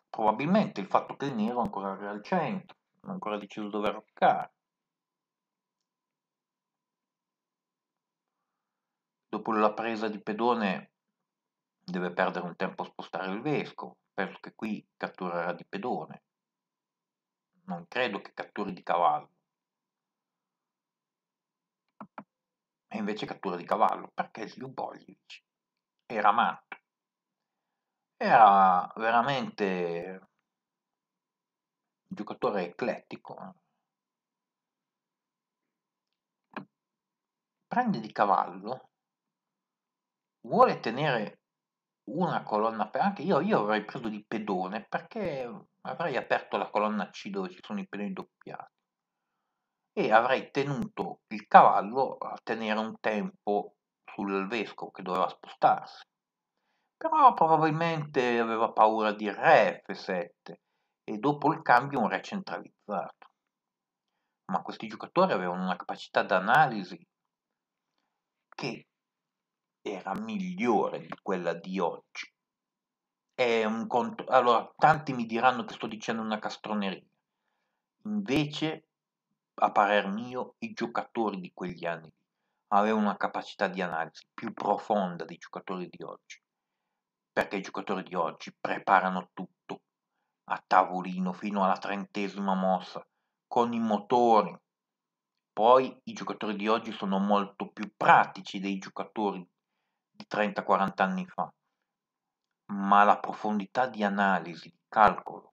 Probabilmente il fatto che il nero ancora era al centro, non ha ancora deciso dove arroccare. Dopo la presa di pedone deve perdere un tempo a spostare il vescovo, penso che qui catturerà di pedone. Non credo che catturi di cavallo. E invece cattura di cavallo, perché Sliuboglievic era matto. Era veramente un giocatore eclettico. Prende di cavallo, vuole tenere una colonna per anche io, io avrei preso di pedone perché avrei aperto la colonna C dove ci sono i pedoni doppiati e avrei tenuto il cavallo a tenere un tempo sul vescovo che doveva spostarsi però probabilmente aveva paura di re F7 e dopo il cambio un re centralizzato ma questi giocatori avevano una capacità d'analisi che era migliore di quella di oggi. Cont- allora, tanti mi diranno che sto dicendo una castroneria. Invece, a parer mio, i giocatori di quegli anni avevano una capacità di analisi più profonda dei giocatori di oggi. Perché i giocatori di oggi preparano tutto a tavolino fino alla trentesima mossa con i motori. Poi i giocatori di oggi sono molto più pratici dei giocatori di 30-40 anni fa, ma la profondità di analisi, di calcolo.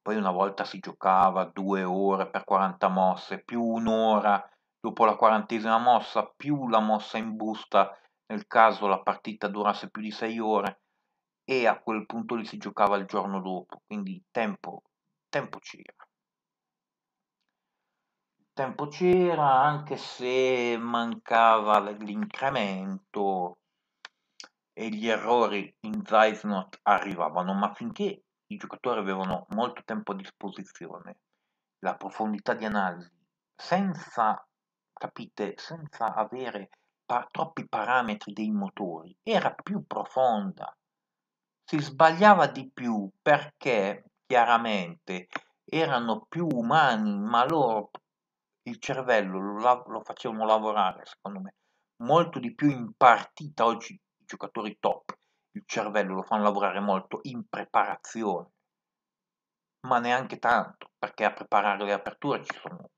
Poi una volta si giocava due ore per 40 mosse, più un'ora dopo la quarantesima mossa, più la mossa in busta nel caso la partita durasse più di 6 ore e a quel punto lì si giocava il giorno dopo, quindi tempo, tempo c'era. Tempo c'era anche se mancava l'incremento e gli errori in Zeisnot arrivavano, ma finché i giocatori avevano molto tempo a disposizione, la profondità di analisi, senza, capite, senza avere pa- troppi parametri dei motori, era più profonda. Si sbagliava di più perché chiaramente erano più umani, ma loro il cervello lo, lo facevano lavorare, secondo me, molto di più in partita. Oggi giocatori top il cervello lo fanno lavorare molto in preparazione, ma neanche tanto, perché a preparare le aperture ci sono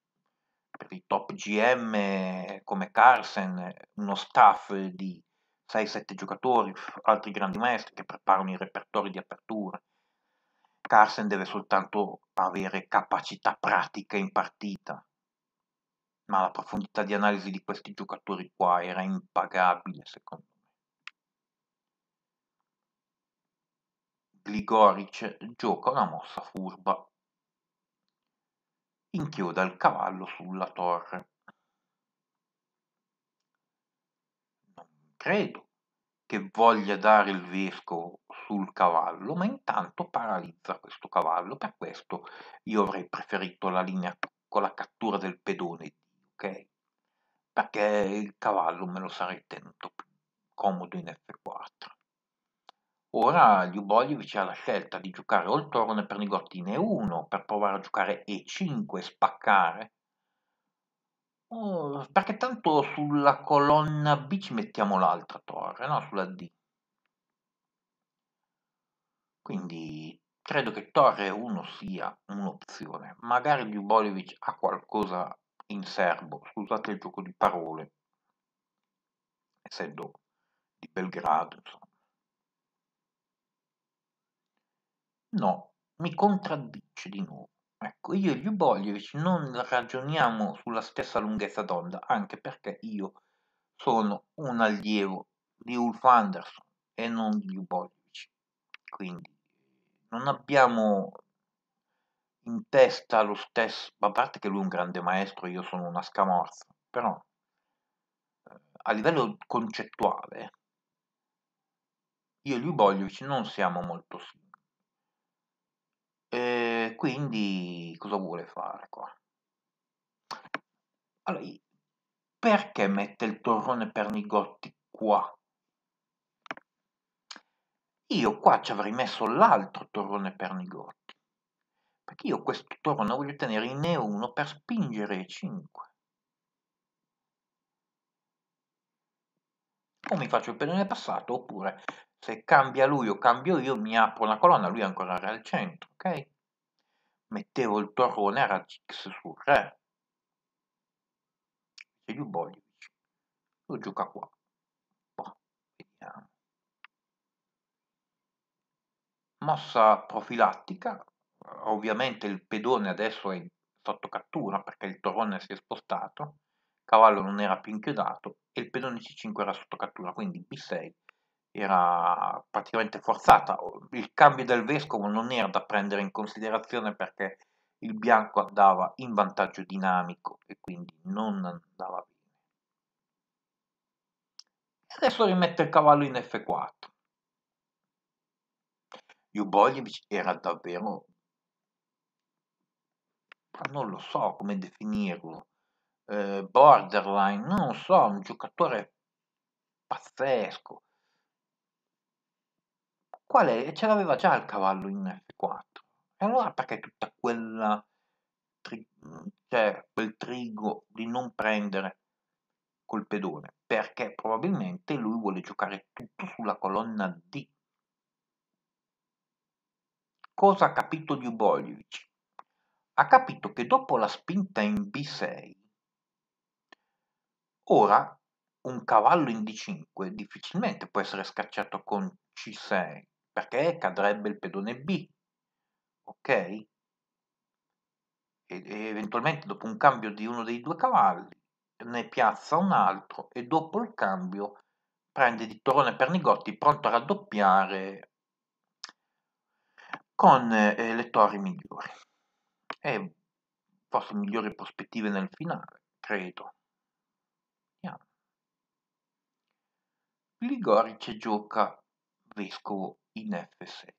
per i top GM come Carsen, uno staff di 6-7 giocatori, altri grandi maestri che preparano i repertori di apertura. Carsen deve soltanto avere capacità pratica in partita, ma la profondità di analisi di questi giocatori qua era impagabile secondo me. Grigoric gioca una mossa furba. Inchioda il cavallo sulla torre. Non credo che voglia dare il vescovo sul cavallo, ma intanto paralizza questo cavallo. Per questo io avrei preferito la linea con la cattura del pedone, ok? Perché il cavallo me lo sarei tenuto più comodo in F4. Ora Ljubojevic ha la scelta di giocare o il torne per Nigotti in E1 per provare a giocare E5 e spaccare. perché tanto sulla colonna B ci mettiamo l'altra torre, no? Sulla D. Quindi credo che torre 1 sia un'opzione. Magari Ljubojevic ha qualcosa in serbo, scusate il gioco di parole, essendo di Belgrado, insomma. No, mi contraddice di nuovo. Ecco, io e gli Liubojevic non ragioniamo sulla stessa lunghezza d'onda, anche perché io sono un allievo di Ulf Anderson e non di Liubojevic. Quindi non abbiamo in testa lo stesso, a parte che lui è un grande maestro, io sono una scamorza, però eh, a livello concettuale io e gli Liubojevic non siamo molto simili quindi cosa vuole fare qua? Allora, perché mette il torrone Pernigotti qua? Io qua ci avrei messo l'altro torrone Pernigotti, perché io questo torrone voglio tenere in E1 per spingere E5. O mi faccio il pedone passato, oppure se cambia lui o cambio io, mi apro una colonna, lui è ancora al centro, ok? mettevo il torrone a x su re. Se Ljubojevic lo gioca qua. Boh, vediamo. Mossa profilattica, ovviamente il pedone adesso è sotto cattura perché il torrone si è spostato, cavallo non era più inchiodato e il pedone C5 era sotto cattura, quindi B6 era praticamente forzata. Il cambio del vescovo non era da prendere in considerazione perché il bianco andava in vantaggio dinamico e quindi non andava bene. Adesso rimette il cavallo in F4. Juboljevic era davvero... non lo so come definirlo. Eh, borderline, non lo so, un giocatore pazzesco quale ce l'aveva già il cavallo in F4. E allora perché tutta quella tri- cioè quel trigo di non prendere col pedone? Perché probabilmente lui vuole giocare tutto sulla colonna D. Cosa ha capito di Ha capito che dopo la spinta in B6, ora un cavallo in D5 difficilmente può essere scacciato con C6 perché cadrebbe il pedone B, ok? E, e eventualmente dopo un cambio di uno dei due cavalli ne piazza un altro e dopo il cambio prende di Torone Pernigotti pronto a raddoppiare con eh, le torri migliori e forse migliori prospettive nel finale, credo. Vediamo. Ligorice gioca vescovo in F7.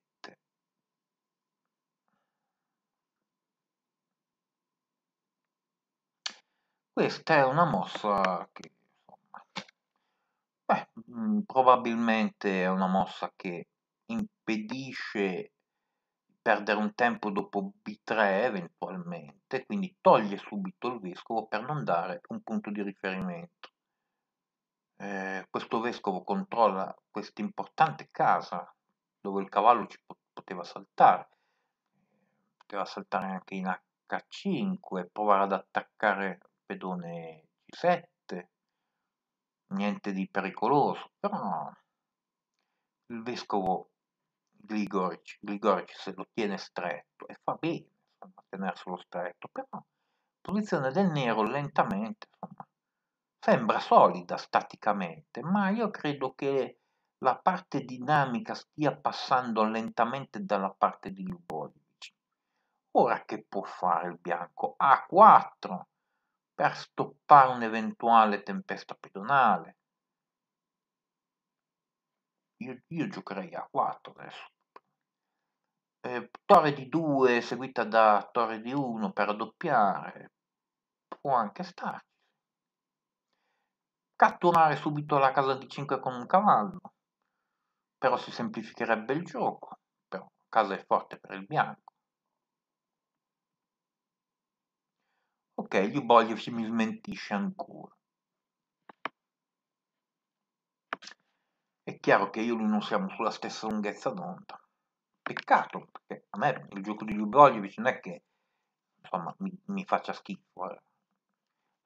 Questa è una mossa che insomma, beh, mm, probabilmente è una mossa che impedisce perdere un tempo dopo B3 eventualmente, quindi toglie subito il vescovo per non dare un punto di riferimento. Eh, questo vescovo controlla questa importante casa dove il cavallo ci poteva saltare, poteva saltare anche in H5, provare ad attaccare il pedone G7, niente di pericoloso, però il vescovo Grigoric, Grigoric se lo tiene stretto e fa bene a tenerselo stretto, però posizione del nero lentamente insomma, sembra solida staticamente, ma io credo che la parte dinamica stia passando lentamente dalla parte di Ljubojevic. Ora che può fare il bianco? A4 per stoppare un'eventuale tempesta pedonale. Io, io giocherei A4 adesso. Eh, torre di 2 seguita da torre di 1 per raddoppiare può anche stare. Catturare subito la casa di 5 con un cavallo però si semplificherebbe il gioco, però casa è forte per il bianco. Ok, Liuboljev mi smentisce ancora. È chiaro che io e lui non siamo sulla stessa lunghezza d'onda. Peccato, perché a me il gioco di Liuboljev non è che insomma, mi, mi faccia schifo. Eh.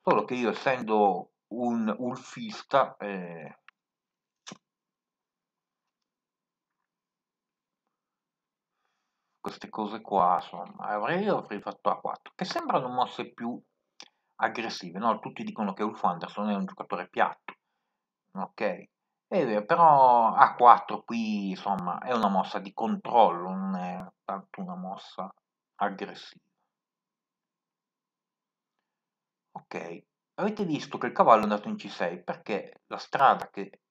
Solo che io essendo un ulfista eh, queste cose qua, insomma, avrei, avrei fatto a 4, che sembrano mosse più aggressive, no? Tutti dicono che Ulf Anderson è un giocatore piatto, ok? E, però A4 qui, insomma, è una mossa di controllo, non è tanto una mossa aggressiva. Ok, avete visto che il cavallo è andato in C6 perché la strada che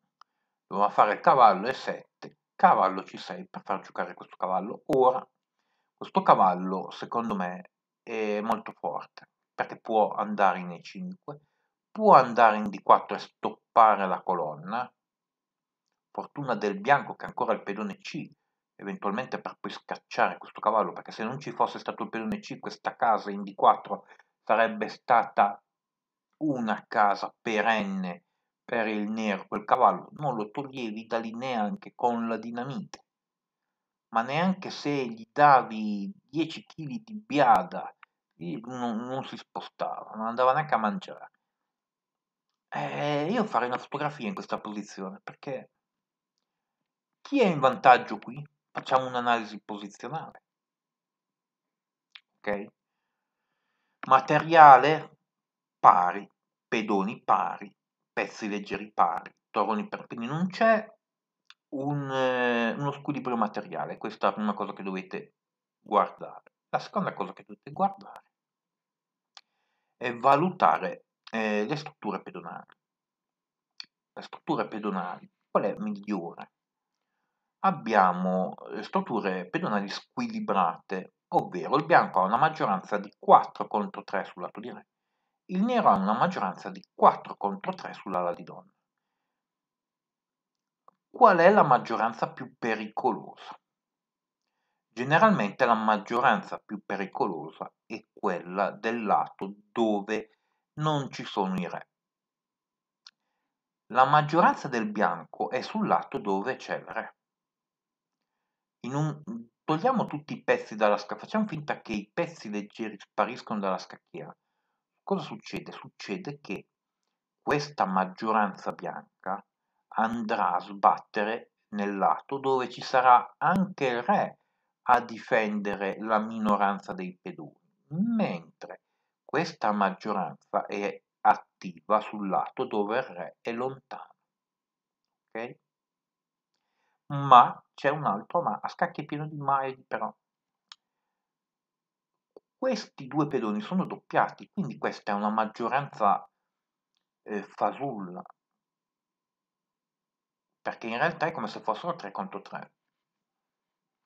doveva fare il cavallo è 7, cavallo C6 per far giocare questo cavallo ora questo cavallo, secondo me, è molto forte, perché può andare in E5, può andare in D4 e stoppare la colonna. Fortuna del bianco che ancora il pedone C, eventualmente per poi scacciare questo cavallo, perché se non ci fosse stato il pedone C, questa casa in D4 sarebbe stata una casa perenne per il nero quel cavallo, non lo toglievi da lì neanche con la dinamite ma neanche se gli davi 10 kg di biada, non, non, si spostava, non andava neanche a mangiare. Eh, io farei una fotografia in questa posizione perché chi è in vantaggio qui? Facciamo un'analisi posizionale. Ok? Materiale pari, pedoni pari, pezzi leggeri pari, toroni per pini non c'è, un, eh, uno squilibrio materiale, questa è la prima cosa che dovete guardare. La seconda cosa che dovete guardare è valutare eh, le strutture pedonali. Le strutture pedonali, qual è migliore? Abbiamo eh, strutture pedonali squilibrate, ovvero il bianco ha una maggioranza di 4 contro 3 sul lato di re, il nero ha una maggioranza di 4 contro 3 sull'ala di donna qual è la maggioranza più pericolosa? Generalmente la maggioranza più pericolosa è quella del lato dove non ci sono i re. La maggioranza del bianco è sul lato dove c'è il re. Un... Togliamo tutti i pezzi dalla scacchiera, facciamo finta che i pezzi leggeri spariscono dalla scacchiera. Cosa succede? Succede che questa maggioranza bianca andrà a sbattere nel lato dove ci sarà anche il re a difendere la minoranza dei pedoni, mentre questa maggioranza è attiva sul lato dove il re è lontano. Okay? Ma c'è un altro ma, a scacchi pieno di ma e di però. Questi due pedoni sono doppiati, quindi questa è una maggioranza eh, fasulla perché in realtà è come se fossero 3 contro 3.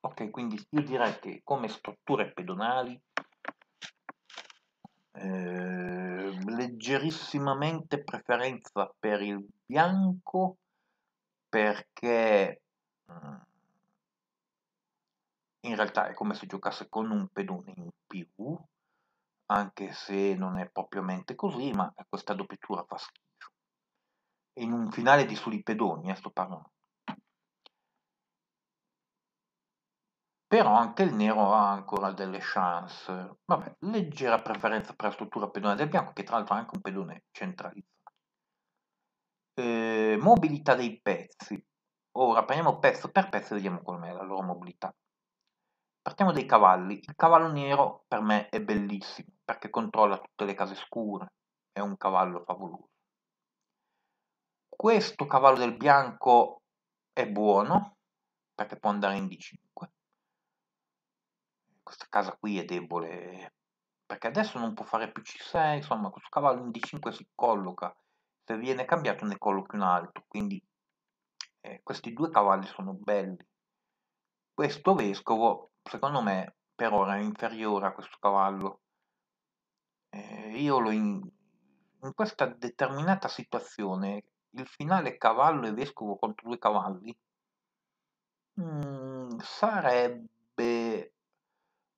Ok, quindi io direi che come strutture pedonali eh, leggerissimamente preferenza per il bianco perché mm, in realtà è come se giocasse con un pedone in più anche se non è propriamente così ma questa doppiatura fa schifo in un finale di Sullipedonia, sto parlando. Però anche il nero ha ancora delle chance. Vabbè, leggera preferenza per la struttura pedonale del bianco, che tra l'altro è anche un pedone centralizzato. Eh, mobilità dei pezzi. Ora prendiamo pezzo per pezzo e vediamo com'è la loro mobilità. Partiamo dai cavalli. Il cavallo nero per me è bellissimo perché controlla tutte le case scure. È un cavallo favoloso questo cavallo del bianco è buono perché può andare in d5 questa casa qui è debole perché adesso non può fare più c6 insomma questo cavallo in d5 si colloca se viene cambiato ne collochi un altro quindi eh, questi due cavalli sono belli questo vescovo secondo me per ora è inferiore a questo cavallo eh, io lo in, in questa determinata situazione il finale cavallo e vescovo contro due cavalli mm, sarebbe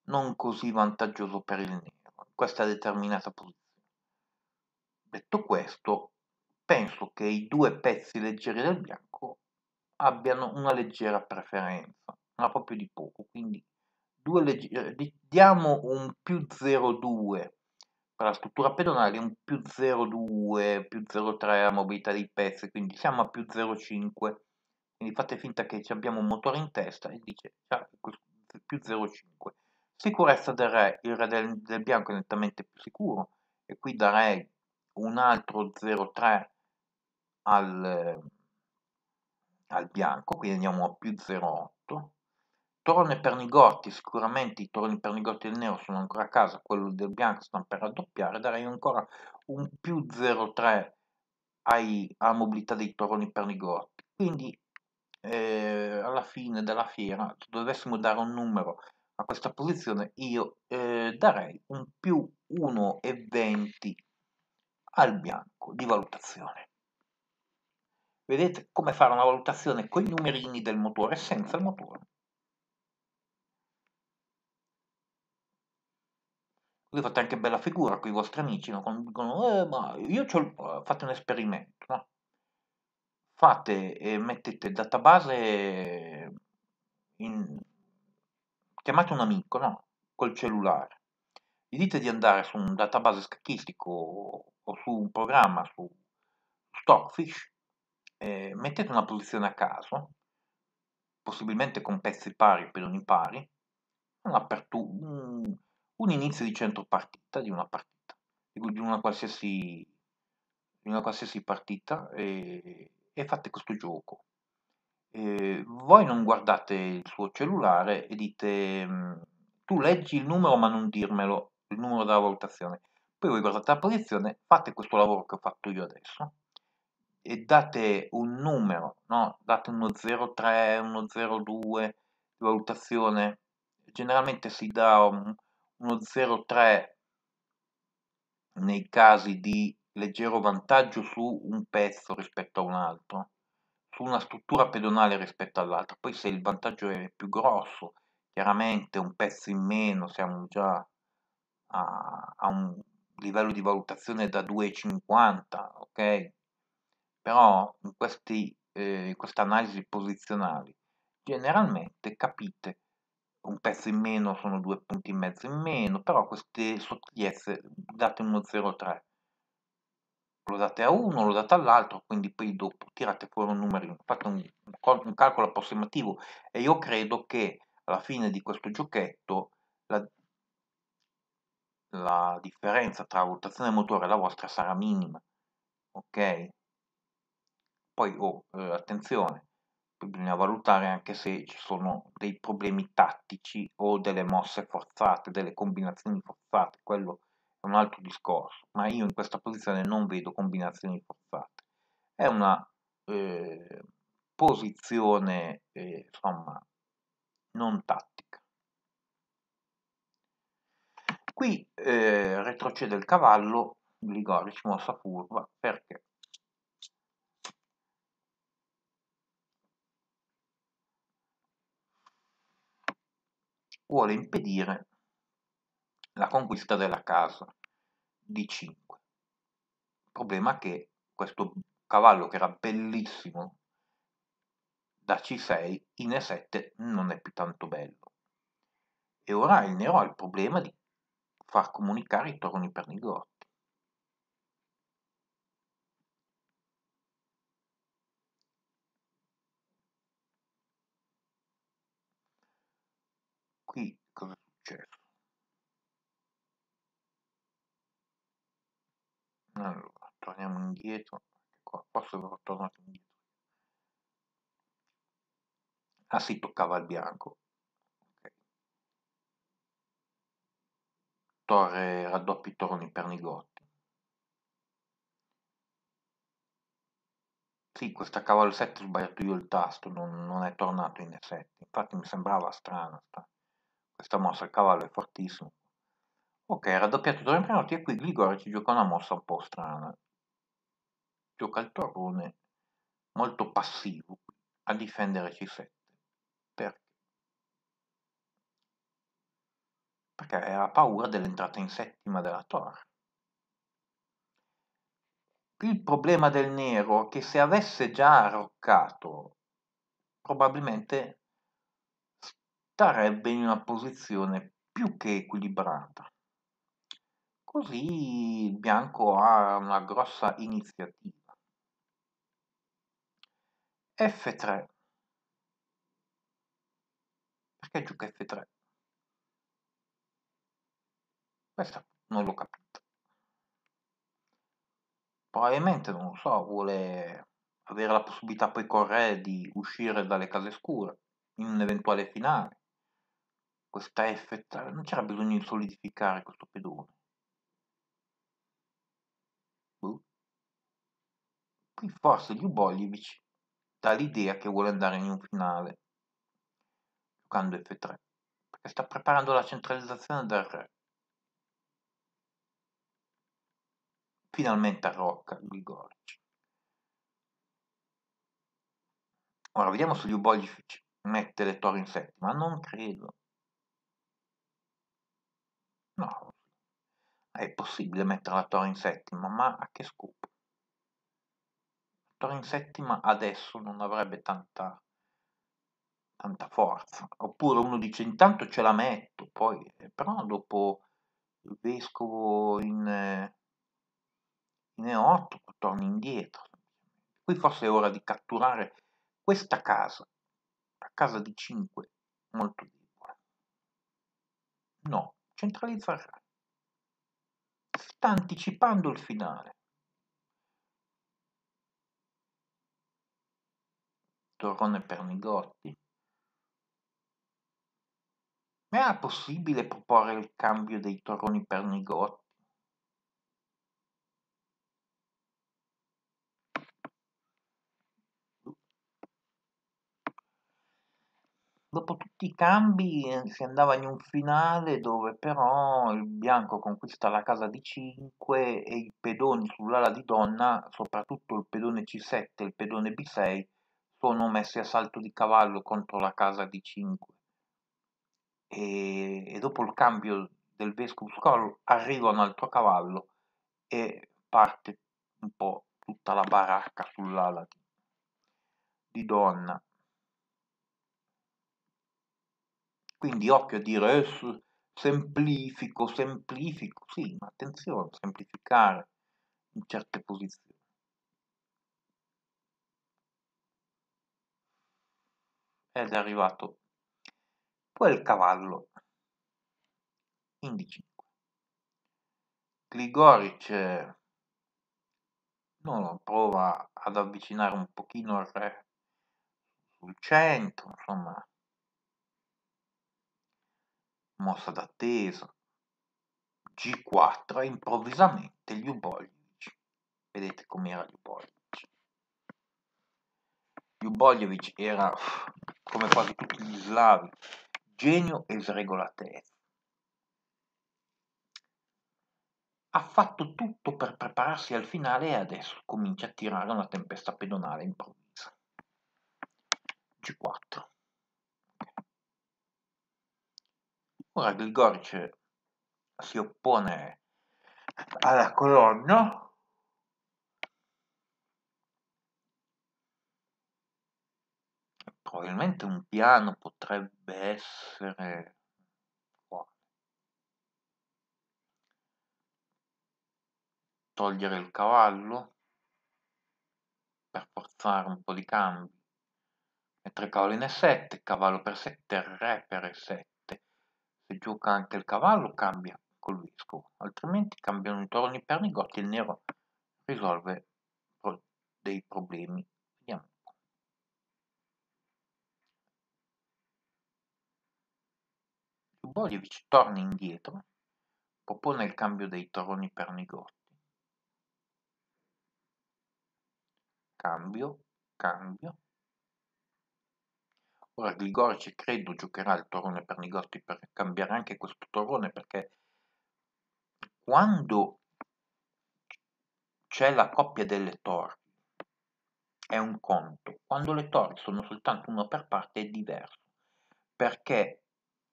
non così vantaggioso per il nero, in questa determinata posizione. Detto questo, penso che i due pezzi leggeri del bianco abbiano una leggera preferenza, ma proprio di poco, quindi legge- eh, diamo un più 0,2 per la struttura pedonale un più 0,2, più 0,3 a mobilità dei pezzi, quindi siamo a più 0,5. Quindi fate finta che abbiamo un motore in testa e dice ah, più 0,5. Sicurezza del re, il re del, del, bianco è nettamente più sicuro e qui darei un altro 0,3 al, al bianco, quindi andiamo a più 0,8 Torne Pernigotti, sicuramente i torni Pernigotti del nero sono ancora a casa, quello del bianco sta per raddoppiare, darei ancora un più 0,3 ai, alla mobilità dei torni Pernigotti. Quindi eh, alla fine della fiera, se dovessimo dare un numero a questa posizione, io eh, darei un più 1,20 al bianco di valutazione. Vedete come fare una valutazione con i numerini del motore senza il motore. voi fate anche bella figura con i vostri amici, no? quando dicono, eh, ma io ho... fate un esperimento, no? fate e mettete database in... chiamate un amico no? col cellulare gli dite di andare su un database scacchistico o su un programma su Stockfish eh, mettete una posizione a caso possibilmente con pezzi pari o ogni pari una, un inizio di centropartita di una partita, di una qualsiasi, di una qualsiasi partita e, e fate questo gioco. Eh, voi non guardate il suo cellulare e dite mm, tu leggi il numero ma non dirmelo, il numero della valutazione. Poi voi guardate la posizione, fate questo lavoro che ho fatto io adesso e date un numero, no? date uno 0,3, uno 0,2 di valutazione. Generalmente si dà un, uno 0 nei casi di leggero vantaggio su un pezzo rispetto a un altro, su una struttura pedonale rispetto all'altra. Poi se il vantaggio è più grosso, chiaramente un pezzo in meno, siamo già a, a un livello di valutazione da 2,50, ok? Però in, questi, eh, queste analisi posizionali generalmente capite un pezzo in meno sono due punti e mezzo in meno, però queste sottigliezze date uno 0,3. Lo date a uno, lo date all'altro, quindi poi dopo tirate fuori un numero, fate un, un calcolo approssimativo e io credo che alla fine di questo giochetto la, la differenza tra del motore e la vostra sarà minima. Ok? Poi, oh, eh, attenzione, bisogna valutare anche se ci sono dei problemi tattici o delle mosse forzate, delle combinazioni forzate, quello è un altro discorso, ma io in questa posizione non vedo combinazioni forzate. È una eh, posizione, eh, insomma, non tattica. Qui eh, retrocede il cavallo, Ligoric mossa curva, perché? vuole impedire la conquista della casa di 5 Problema che questo cavallo che era bellissimo da c6 in e7 non è più tanto bello. E ora il nero ha il problema di far comunicare i torni per Nigotto. allora torniamo indietro qua posso aver tornato indietro ah si toccava il bianco okay. torre raddoppi torni per nigotti Sì, questa cavallo 7 ho sbagliato io il tasto, non, non è tornato in effetti. Infatti mi sembrava strana questa mossa, il cavallo è fortissimo. Ok, raddoppiato Torino Prenotti e qui Grigore ci gioca una mossa un po' strana. Gioca il torrone molto passivo a difendere C7. Perché? Perché era paura dell'entrata in settima della torre. Il problema del nero è che se avesse già arroccato, probabilmente starebbe in una posizione più che equilibrata Così il bianco ha una grossa iniziativa. F3. Perché gioca F3? Questo non l'ho capito. Probabilmente, non lo so, vuole avere la possibilità poi con Re di uscire dalle case scure in un eventuale finale. Questa F3, non c'era bisogno di solidificare questo pedone. Qui forse Ljuboljevic dà l'idea che vuole andare in un finale, giocando F3, perché sta preparando la centralizzazione del re. Finalmente arrocca Grigoric. Ora vediamo se Ljuboljevic mette le torri in settima, non credo. No, è possibile mettere la torre in settima, ma a che scopo? però in settima adesso non avrebbe tanta, tanta forza. Oppure uno dice intanto ce la metto, poi eh, però dopo il vescovo in, in E8 torna indietro. Qui forse è ora di catturare questa casa, la casa di 5 molto debole. No, centralizzare. Sta anticipando il finale. Torrone Pernigotti. Ma era possibile proporre il cambio dei torroni Pernigotti? Dopo tutti i cambi eh, si andava in un finale dove però il bianco conquista la casa di 5 e i pedoni sull'ala di donna, soprattutto il pedone C7 e il pedone B6, furono messi a salto di cavallo contro la casa di Cinque e, e dopo il cambio del vescovo Scroll arriva un altro cavallo e parte un po' tutta la baracca sull'ala di, di donna. Quindi occhio a dire eh, semplifico, semplifico, sì, ma attenzione, semplificare in certe posizioni. ed è arrivato poi il cavallo in d5 Gligoric eh, non lo prova ad avvicinare un pochino al re sul centro insomma mossa d'attesa g4 e improvvisamente Liubojevic vedete com'era gli gli Liubojevic era come quasi tutti gli slavi, genio e sregolatezza. Ha fatto tutto per prepararsi al finale e adesso comincia a tirare una tempesta pedonale improvvisa. G4. Ora Grigoric si oppone alla colonna probabilmente un piano potrebbe essere qua. togliere il cavallo per forzare un po' di cambi mettere cavallo in e7 cavallo per 7 re per e7 se gioca anche il cavallo cambia col vescovo altrimenti cambiano i torni per negozi il nero risolve dei problemi Vogliovic torna indietro, propone il cambio dei Toroni per Nigotti. Cambio, cambio. Ora Grigorici credo giocherà il Torone per Nigotti per cambiare anche questo Torone perché quando c'è la coppia delle torri è un conto, quando le torri sono soltanto uno per parte è diverso perché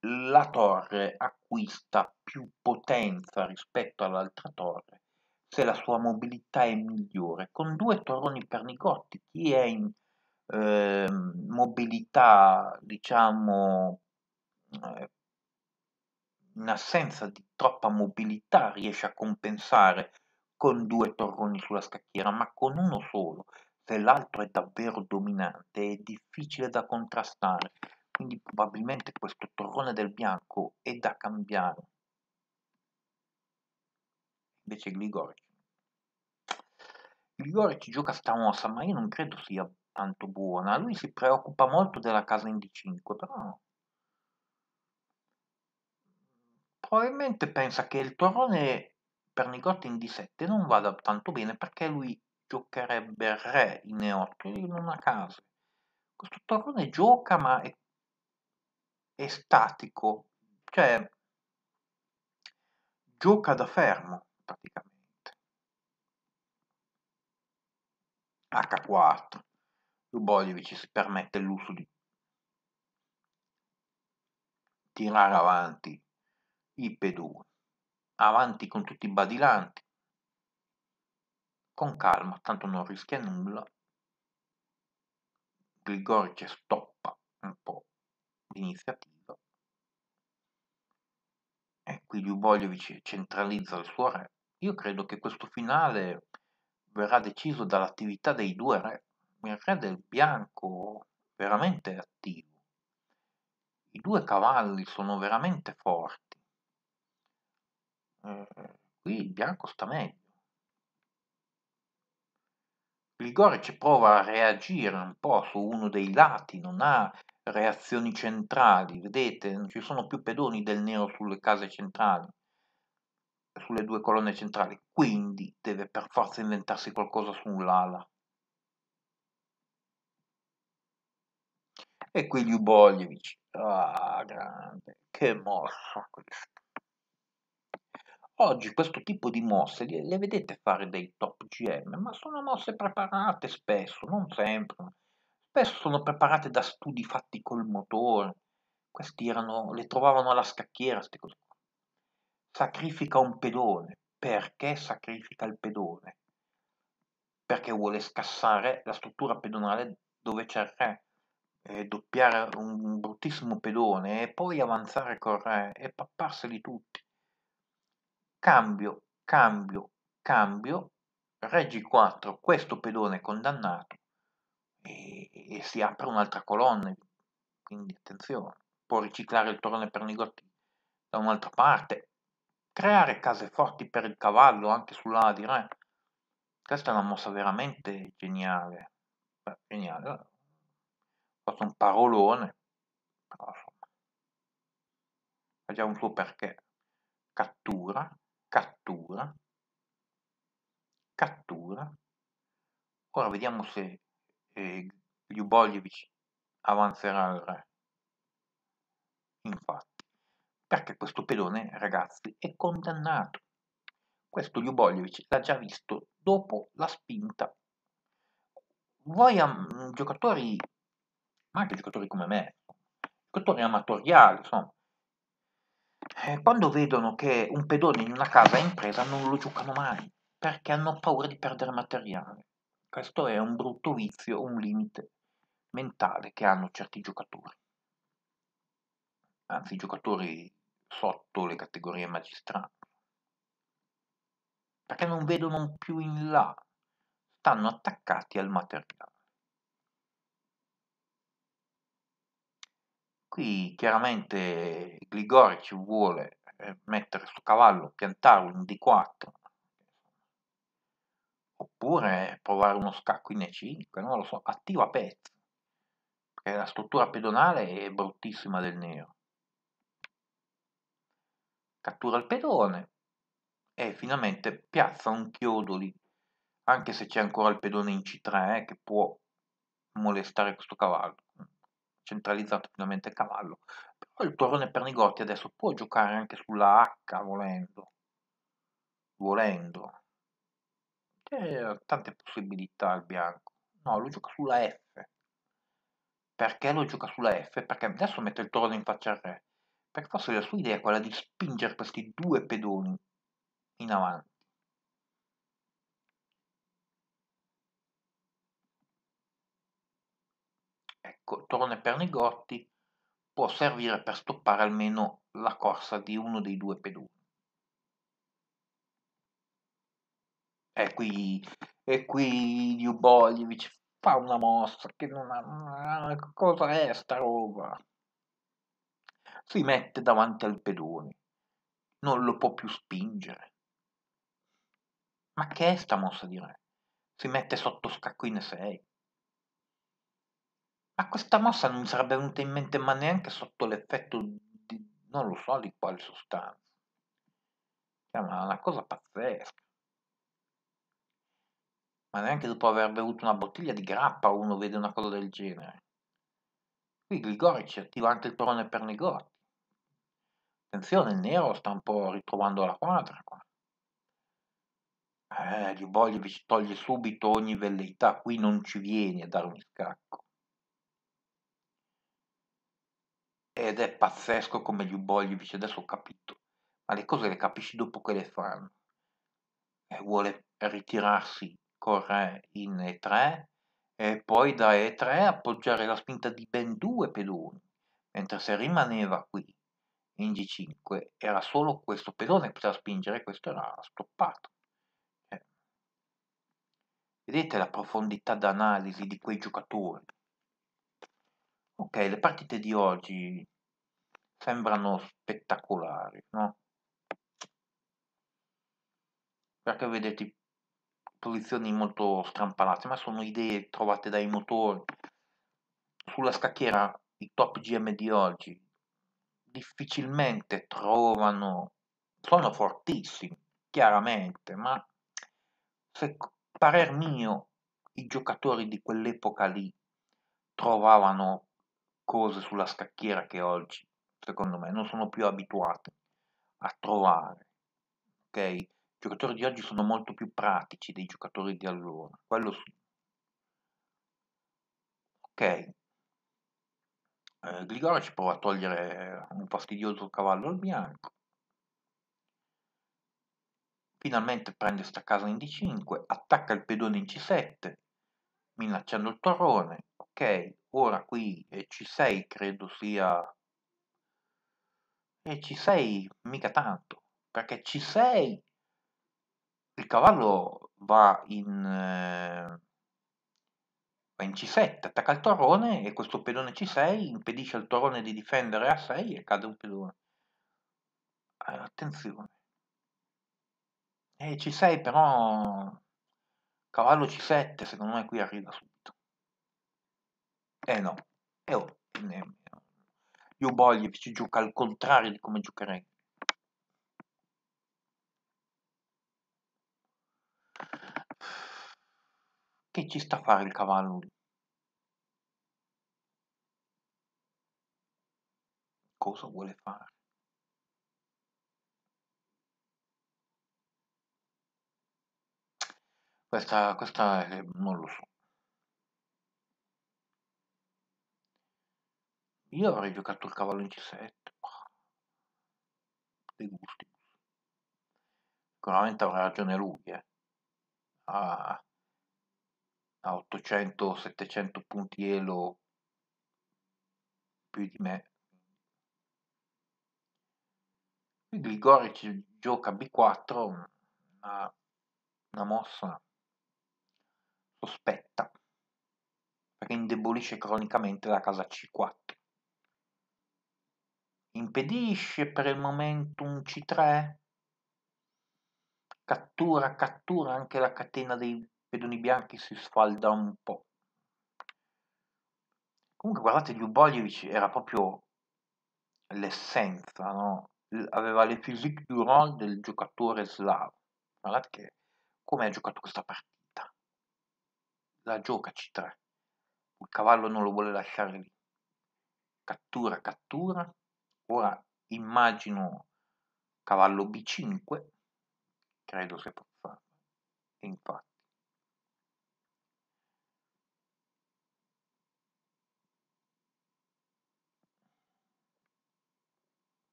la torre acquista più potenza rispetto all'altra torre se la sua mobilità è migliore, con due torroni pernicotti, chi è in eh, mobilità, diciamo, eh, in assenza di troppa mobilità riesce a compensare con due torroni sulla scacchiera, ma con uno solo, se l'altro è davvero dominante, è difficile da contrastare quindi probabilmente questo torrone del bianco è da cambiare. Invece Gligoric. Gligoric gioca sta mossa, ma io non credo sia tanto buona. Lui si preoccupa molto della casa in D5, però... Probabilmente pensa che il torrone per Nicotta in D7 non vada tanto bene perché lui giocherebbe re in E8 in una casa. Questo torrone gioca ma è estatico, cioè gioca da fermo praticamente. H4, Lubojevic si permette l'uso di tirare avanti i 2 avanti con tutti i badilanti, con calma, tanto non rischia nulla. Grigori ci stoppa un po' iniziativa e eh, quindi Ubogliovic centralizza il suo re. Io credo che questo finale verrà deciso dall'attività dei due re. Il re del bianco veramente attivo. I due cavalli sono veramente forti. Eh, qui il bianco sta meglio. Grigoric prova a reagire un po' su uno dei lati, non ha reazioni centrali, vedete, non ci sono più pedoni del nero sulle case centrali, sulle due colonne centrali, quindi deve per forza inventarsi qualcosa sull'ala. E qui Liuboljevic, ah grande, che mossa questa. Oggi questo tipo di mosse le vedete fare dei top GM, ma sono mosse preparate spesso, non sempre, Spesso sono preparate da studi fatti col motore. Questi erano, le trovavano alla scacchiera, queste cose Sacrifica un pedone. Perché sacrifica il pedone? Perché vuole scassare la struttura pedonale dove c'è il re e doppiare un bruttissimo pedone e poi avanzare col re e papparseli tutti. Cambio, cambio, cambio, reggi 4, questo pedone condannato, e, e si apre un'altra colonna, quindi attenzione, può riciclare il torrone per negozi da un'altra parte, creare case forti per il cavallo anche sulla Eh. Questa è una mossa veramente geniale. Beh, geniale. forse un parolone, però insomma, facciamo un suo perché. Cattura, cattura, cattura. Ora vediamo se e Gljuboviev avanzerà al re. Infatti, perché questo pedone, ragazzi, è condannato. Questo Gljuboviev l'ha già visto dopo la spinta. Voi am- giocatori, ma anche giocatori come me, giocatori amatoriali, insomma, eh, quando vedono che un pedone in una casa è in presa non lo giocano mai, perché hanno paura di perdere materiale. Questo è un brutto vizio, un limite mentale che hanno certi giocatori. Anzi, giocatori sotto le categorie magistrali. Perché non vedono più in là, stanno attaccati al materiale. Qui chiaramente Gligori ci vuole eh, mettere su cavallo, piantarlo in D4 oppure provare uno scacco in E5, non lo so, attiva pezzi, perché la struttura pedonale è bruttissima del nero. Cattura il pedone e finalmente piazza un chiodo lì, anche se c'è ancora il pedone in C3 eh, che può molestare questo cavallo. Centralizzato finalmente il cavallo. Però il torrone Pernigotti adesso può giocare anche sulla H volendo. Volendo c'è eh, tante possibilità al bianco. No, lo gioca sulla F. Perché lo gioca sulla F? Perché adesso mette il toro in faccia al re. Perché forse la sua idea è quella di spingere questi due pedoni in avanti. Ecco, torne per Negotti può servire per stoppare almeno la corsa di uno dei due pedoni. E qui, e qui Ljuboljevic fa una mossa che non ha... Cosa è sta roba? Si mette davanti al pedone. Non lo può più spingere. Ma che è sta mossa di re? Si mette sotto scacco in 6. Ma questa mossa non mi sarebbe venuta in mente ma neanche sotto l'effetto di... non lo so di quale sostanza. Cioè, è una cosa pazzesca ma neanche dopo aver bevuto una bottiglia di grappa uno vede una cosa del genere. Qui Grigoric attiva anche il torone per negozi. Attenzione, il nero sta un po' ritrovando la quadra qua. Eh, gli toglie subito ogni velleità, qui non ci vieni a dare un scacco. Ed è pazzesco come gli adesso ho capito, ma le cose le capisci dopo che le fanno. E vuole ritirarsi corre in E3 e poi da E3 appoggiare la spinta di ben due pedoni, mentre se rimaneva qui in G5 era solo questo pedone che poteva spingere, questo era stoppato. Eh. Vedete la profondità d'analisi di quei giocatori. Ok, le partite di oggi sembrano spettacolari, no? Perché vedete posizioni molto strampalate, ma sono idee trovate dai motori. Sulla scacchiera i top GM di oggi difficilmente trovano, sono fortissimi, chiaramente, ma se parer mio i giocatori di quell'epoca lì trovavano cose sulla scacchiera che oggi, secondo me, non sono più abituati a trovare. Ok? I giocatori di oggi sono molto più pratici dei giocatori di allora, quello sì. Ok. Eh, Gligora ci prova a togliere un fastidioso cavallo al bianco. Finalmente prende sta casa in D5, attacca il pedone in C7, minacciando il torrone. Ok, ora qui C6 credo sia... E C6 mica tanto, perché C6 il cavallo va in, eh, va in C7, attacca il torrone e questo pedone C6 impedisce al torrone di difendere A6 e cade un pedone. Eh, attenzione. E eh, C6 però, cavallo C7 secondo me qui arriva subito. Eh no, e eh, oh, Juboljevic eh, eh, gioca al contrario di come giocherei. Che ci sta a fare il cavallo lì? Cosa vuole fare? Questa, questa è, eh, non lo so. Io avrei giocato il cavallo in C7. Dei gusti. Sicuramente avrà ragione lui, eh. Ah a 800-700 punti elo più di me. Quindi gioca B4, una, una mossa sospetta, perché indebolisce cronicamente la casa C4. Impedisce per il momento un C3, cattura, cattura anche la catena dei pedoni bianchi si sfalda un po'. Comunque guardate, Liuboljevic era proprio l'essenza, no? aveva le physique du rôle del giocatore slavo. Guardate che come ha giocato questa partita. La gioca C3. Il cavallo non lo vuole lasciare lì. Cattura, cattura. Ora immagino cavallo B5. Credo sia possibile. Infatti.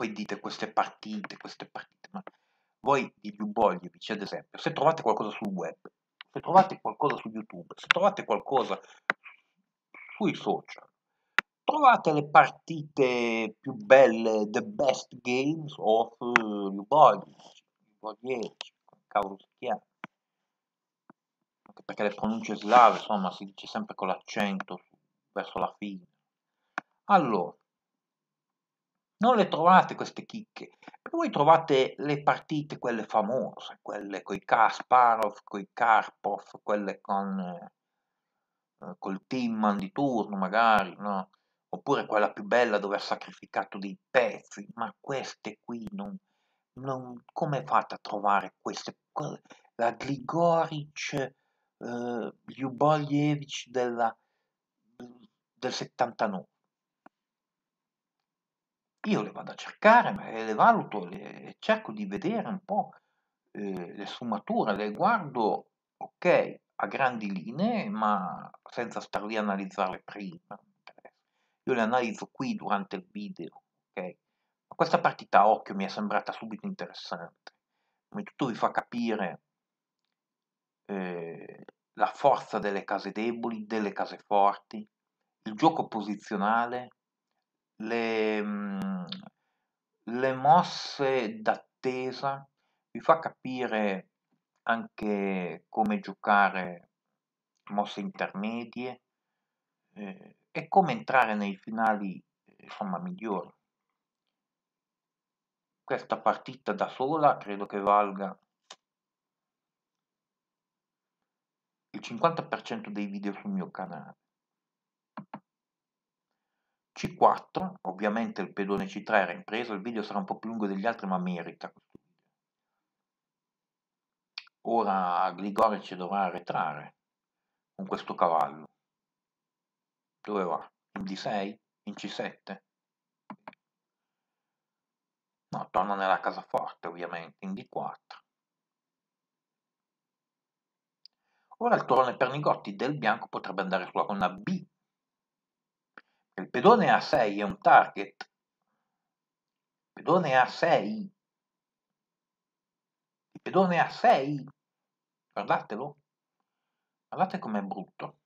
Poi dite queste partite, queste partite, ma voi di Ljubovjevic, ad esempio, se trovate qualcosa sul web, se trovate qualcosa su YouTube, se trovate qualcosa sui social, trovate le partite più belle, the best games of eh, Ljubovjevic, Ljubovjevic, cavolo si chiama. Anche perché le pronunce slave, insomma, si dice sempre con l'accento verso la fine. Allora, non le trovate queste chicche. Voi trovate le partite, quelle famose, quelle con i Kasparov, con i Karpov, quelle con eh, col Timman di turno magari, no? oppure quella più bella dove ha sacrificato dei pezzi, ma queste qui non, non come fate a trovare queste la Grigoric, eh, Ljuboljevic della, del 79 io le vado a cercare eh, le valuto, le, eh, cerco di vedere un po' eh, le sfumature, le guardo, ok, a grandi linee, ma senza star lì a analizzarle prima. Io le analizzo qui durante il video, ok? questa partita a occhio mi è sembrata subito interessante. Come tutto vi fa capire eh, la forza delle case deboli, delle case forti, il gioco posizionale, le, mm, le mosse d'attesa, vi fa capire anche come giocare mosse intermedie eh, e come entrare nei finali eh, insomma migliori. Questa partita da sola credo che valga il 50% dei video sul mio canale. C4, ovviamente il pedone C3 era in presa, il video sarà un po' più lungo degli altri ma merita Ora Grigoric dovrà arretrare con questo cavallo. Dove va? In D6? In C7? No, torna nella casa forte ovviamente, in D4. Ora il torone per Nigotti del bianco potrebbe andare sulla colonna B il pedone a 6 è un target. Il pedone a 6. Il pedone a 6. Guardatelo. Guardate com'è brutto.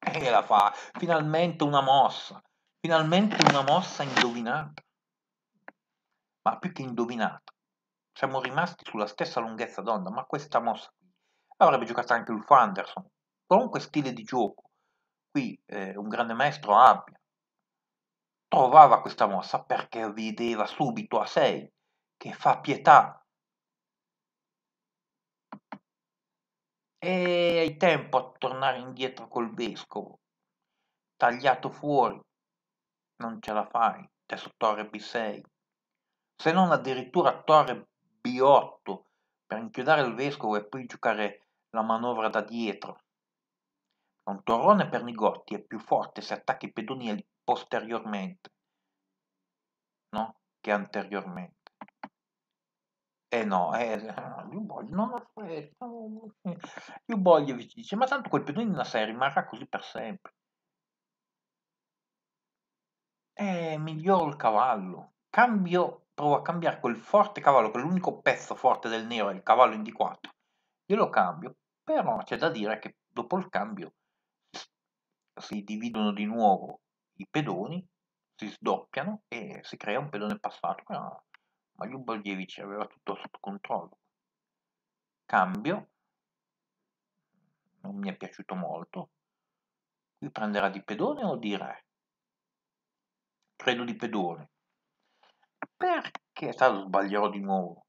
E la fa. Finalmente una mossa. Finalmente una mossa indovinata. Ma più che indovinata. Siamo rimasti sulla stessa lunghezza d'onda, ma questa mossa qui avrebbe giocato anche il Fanderson. Qualunque stile di gioco qui eh, un grande maestro abbia. Trovava questa mossa perché vedeva subito a 6 che fa pietà. E hai tempo a tornare indietro col vescovo. Tagliato fuori. Non ce la fai. Te torre B6. Se non addirittura torre B8 per inchiodare il vescovo e poi giocare la manovra da dietro un torrone per Nigotti è più forte se attacca i pedoni posteriormente, no? Che anteriormente. Eh no, eh, eh io voglio, no, no, dice, eh, ma tanto quel pedone di serie rimarrà così per sempre. È eh, miglioro il cavallo. Cambio, provo a cambiare quel forte cavallo, che è l'unico pezzo forte del nero, è il cavallo indicato. Glielo cambio, però c'è da dire che dopo il cambio si dividono di nuovo i pedoni, si sdoppiano e si crea un pedone passato. Ma, ah, ma Ljubovjevic aveva tutto sotto controllo. Cambio, non mi è piaciuto molto. Qui prenderà di pedone o di re? Credo di pedone. Perché stato sbaglierò di nuovo?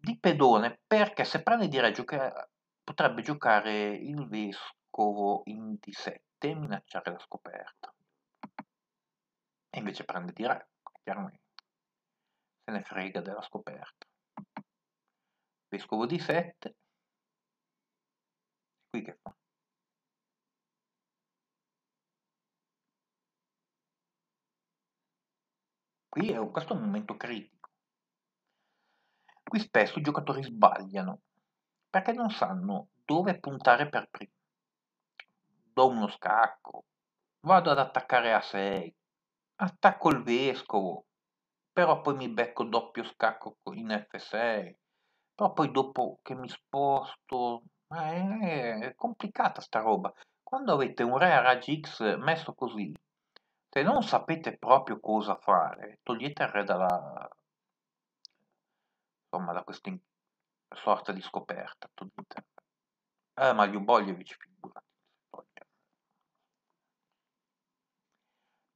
Di pedone perché se prende di re gioca potrebbe giocare il vescovo vescovo in Inti VII minacciare la scoperta. E invece prende di re, chiaramente. Se ne frega della scoperta. Vescovo d 7. Qui che fa? Qui è un, questo è un momento critico. Qui spesso i giocatori sbagliano perché non sanno dove puntare per primo do uno scacco, vado ad attaccare a 6, attacco il vescovo, però poi mi becco doppio scacco in F6, però poi dopo che mi sposto, eh, è complicata sta roba. Quando avete un re a raggi X messo così, se non sapete proprio cosa fare, togliete il re dalla, insomma, da questa sorta di scoperta, togliete. Eh, ma Ljuboljevic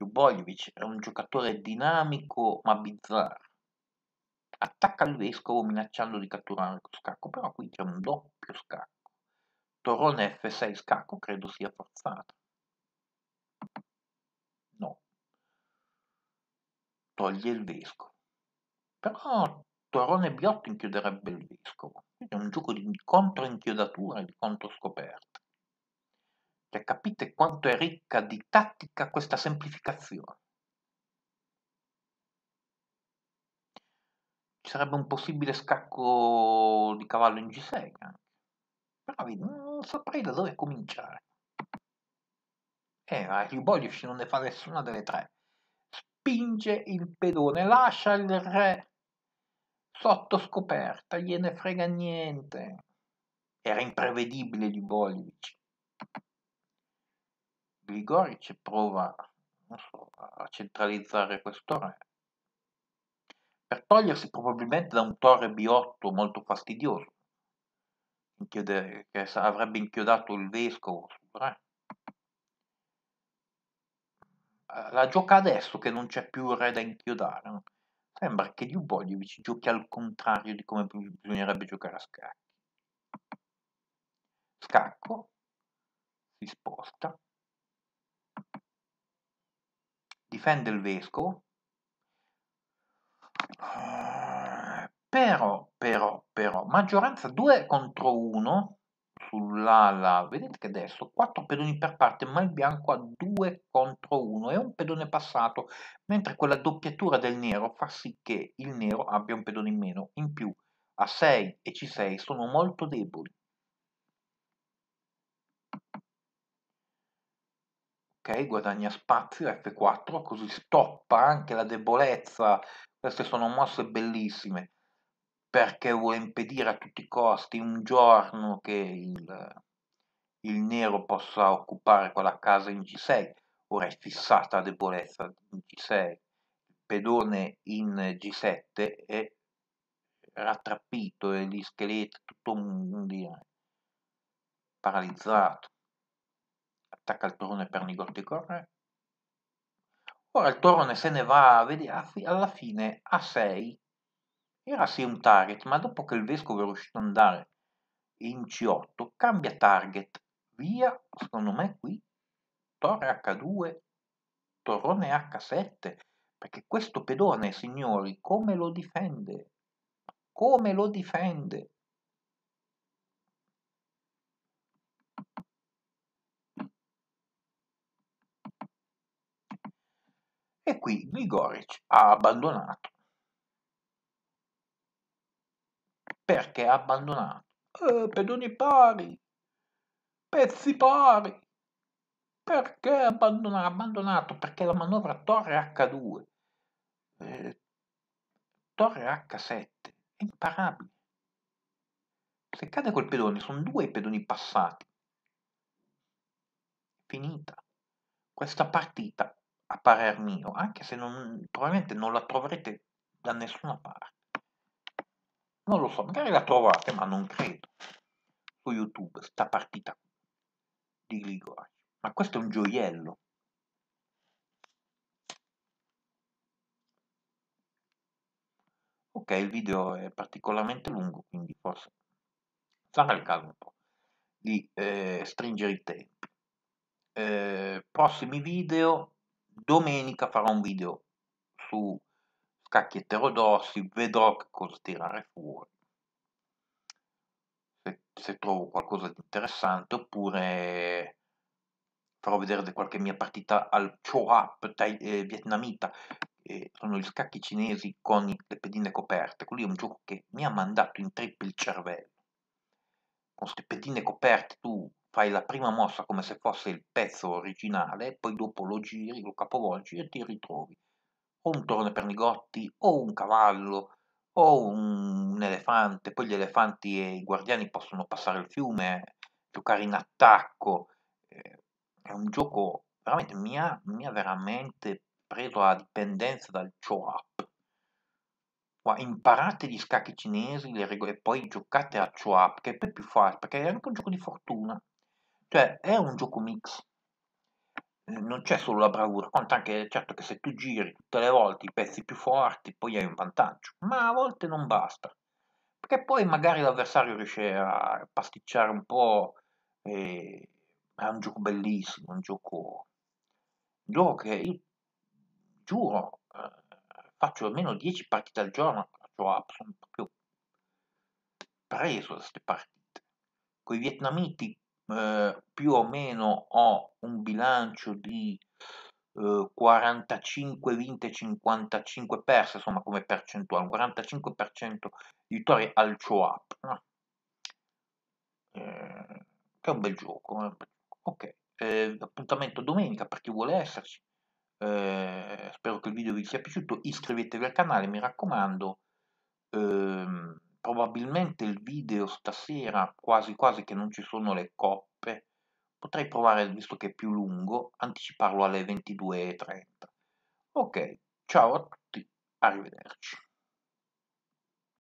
Ljubojevic è un giocatore dinamico ma bizzarro. Attacca il vescovo minacciando di catturare lo scacco, però qui c'è un doppio scacco. Torone F6 scacco credo sia forzato. No. Toglie il vescovo. Però Torone B8 inchioderebbe il vescovo. è un gioco di controinchiodatura e di controscoperta. Cioè, capite quanto è ricca di tattica questa semplificazione. Ci sarebbe un possibile scacco di cavallo in G6, eh. però non saprei da dove cominciare. Eh, ma Ryubogliev non ne fa nessuna delle tre. Spinge il pedone, lascia il re sotto scoperta, gliene frega niente. Era imprevedibile Libojevic. Grigoric prova so, a centralizzare questo re per togliersi probabilmente da un torre B8 molto fastidioso che avrebbe inchiodato il vescovo sul re. La gioca adesso che non c'è più il re da inchiodare. Sembra che Ljubovjevic giochi al contrario di come bisognerebbe giocare a scacchi. Scacco, si sposta, difende il vescovo, però, però, però, maggioranza 2 contro 1 sull'ala, vedete che adesso 4 pedoni per parte, ma il bianco ha 2 contro 1 È un pedone passato, mentre quella doppiatura del nero fa sì che il nero abbia un pedone in meno, in più A6 e C6 sono molto deboli, ok? Guadagna spazio F4, così stoppa anche la debolezza. Queste sono mosse bellissime, perché vuole impedire a tutti i costi un giorno che il, il nero possa occupare quella casa in G6. Ora è fissata la debolezza in G6, il pedone in G7 è rattrappito e gli scheletri tutto un dire paralizzato attacca il torone per un corre. Ora il torone se ne va a alla fine a 6. Era sì un target, ma dopo che il vescovo è riuscito ad andare in C8, cambia target. Via, secondo me qui, torre H2, torrone H7, perché questo pedone, signori, come lo difende? Come lo difende? e qui Grigoric ha abbandonato. Perché ha abbandonato? Eh, pedoni pari, pezzi pari. Perché ha abbandonato? abbandonato? Perché la manovra torre H2, eh, torre H7 è imparabile. Se cade quel pedone, sono due pedoni passati. Finita. Questa partita a parer mio, anche se non, probabilmente non la troverete da nessuna parte. Non lo so, magari la trovate, ma non credo. Su YouTube, sta partita di Grigori. Ma questo è un gioiello. Ok, il video è particolarmente lungo, quindi forse sarà il caso un po' di eh, stringere i tempi. Eh, prossimi video Domenica farò un video su scacchi eterodossi, vedrò che cosa tirare fuori, se, se trovo qualcosa di interessante, oppure farò vedere qualche mia partita al Choap eh, vietnamita, eh, sono gli scacchi cinesi con le pedine coperte, quello è un gioco che mi ha mandato in triple il cervello, con queste pedine coperte tu fai la prima mossa come se fosse il pezzo originale, poi dopo lo giri, lo capovolgi e ti ritrovi o un per nigotti, o un cavallo o un elefante, poi gli elefanti e i guardiani possono passare il fiume, giocare in attacco, eh, è un gioco veramente, mi ha, mi ha veramente preso la dipendenza dal show up. Imparate gli scacchi cinesi, le regole, e poi giocate a show up, che è più facile, perché è anche un gioco di fortuna. Cioè è un gioco mix. Eh, non c'è solo la bravura, conta anche certo che se tu giri tutte le volte i pezzi più forti poi hai un vantaggio, ma a volte non basta, perché poi magari l'avversario riesce a pasticciare un po', e... è un gioco bellissimo, un gioco, un gioco che io giuro eh, faccio almeno 10 partite al giorno, sono proprio preso da queste partite. Con i vietnamiti eh, più o meno ho un bilancio di eh, 45 vinte e 55 perse, insomma come percentuale, 45% di vittorie al show up, no? eh, che è un bel gioco. Eh, ok, eh, appuntamento domenica per chi vuole esserci. Eh, spero che il video vi sia piaciuto, iscrivetevi al canale, mi raccomando. Ehm, probabilmente il video stasera quasi quasi che non ci sono le coppe potrei provare visto che è più lungo anticiparlo alle 22.30 ok ciao a tutti arrivederci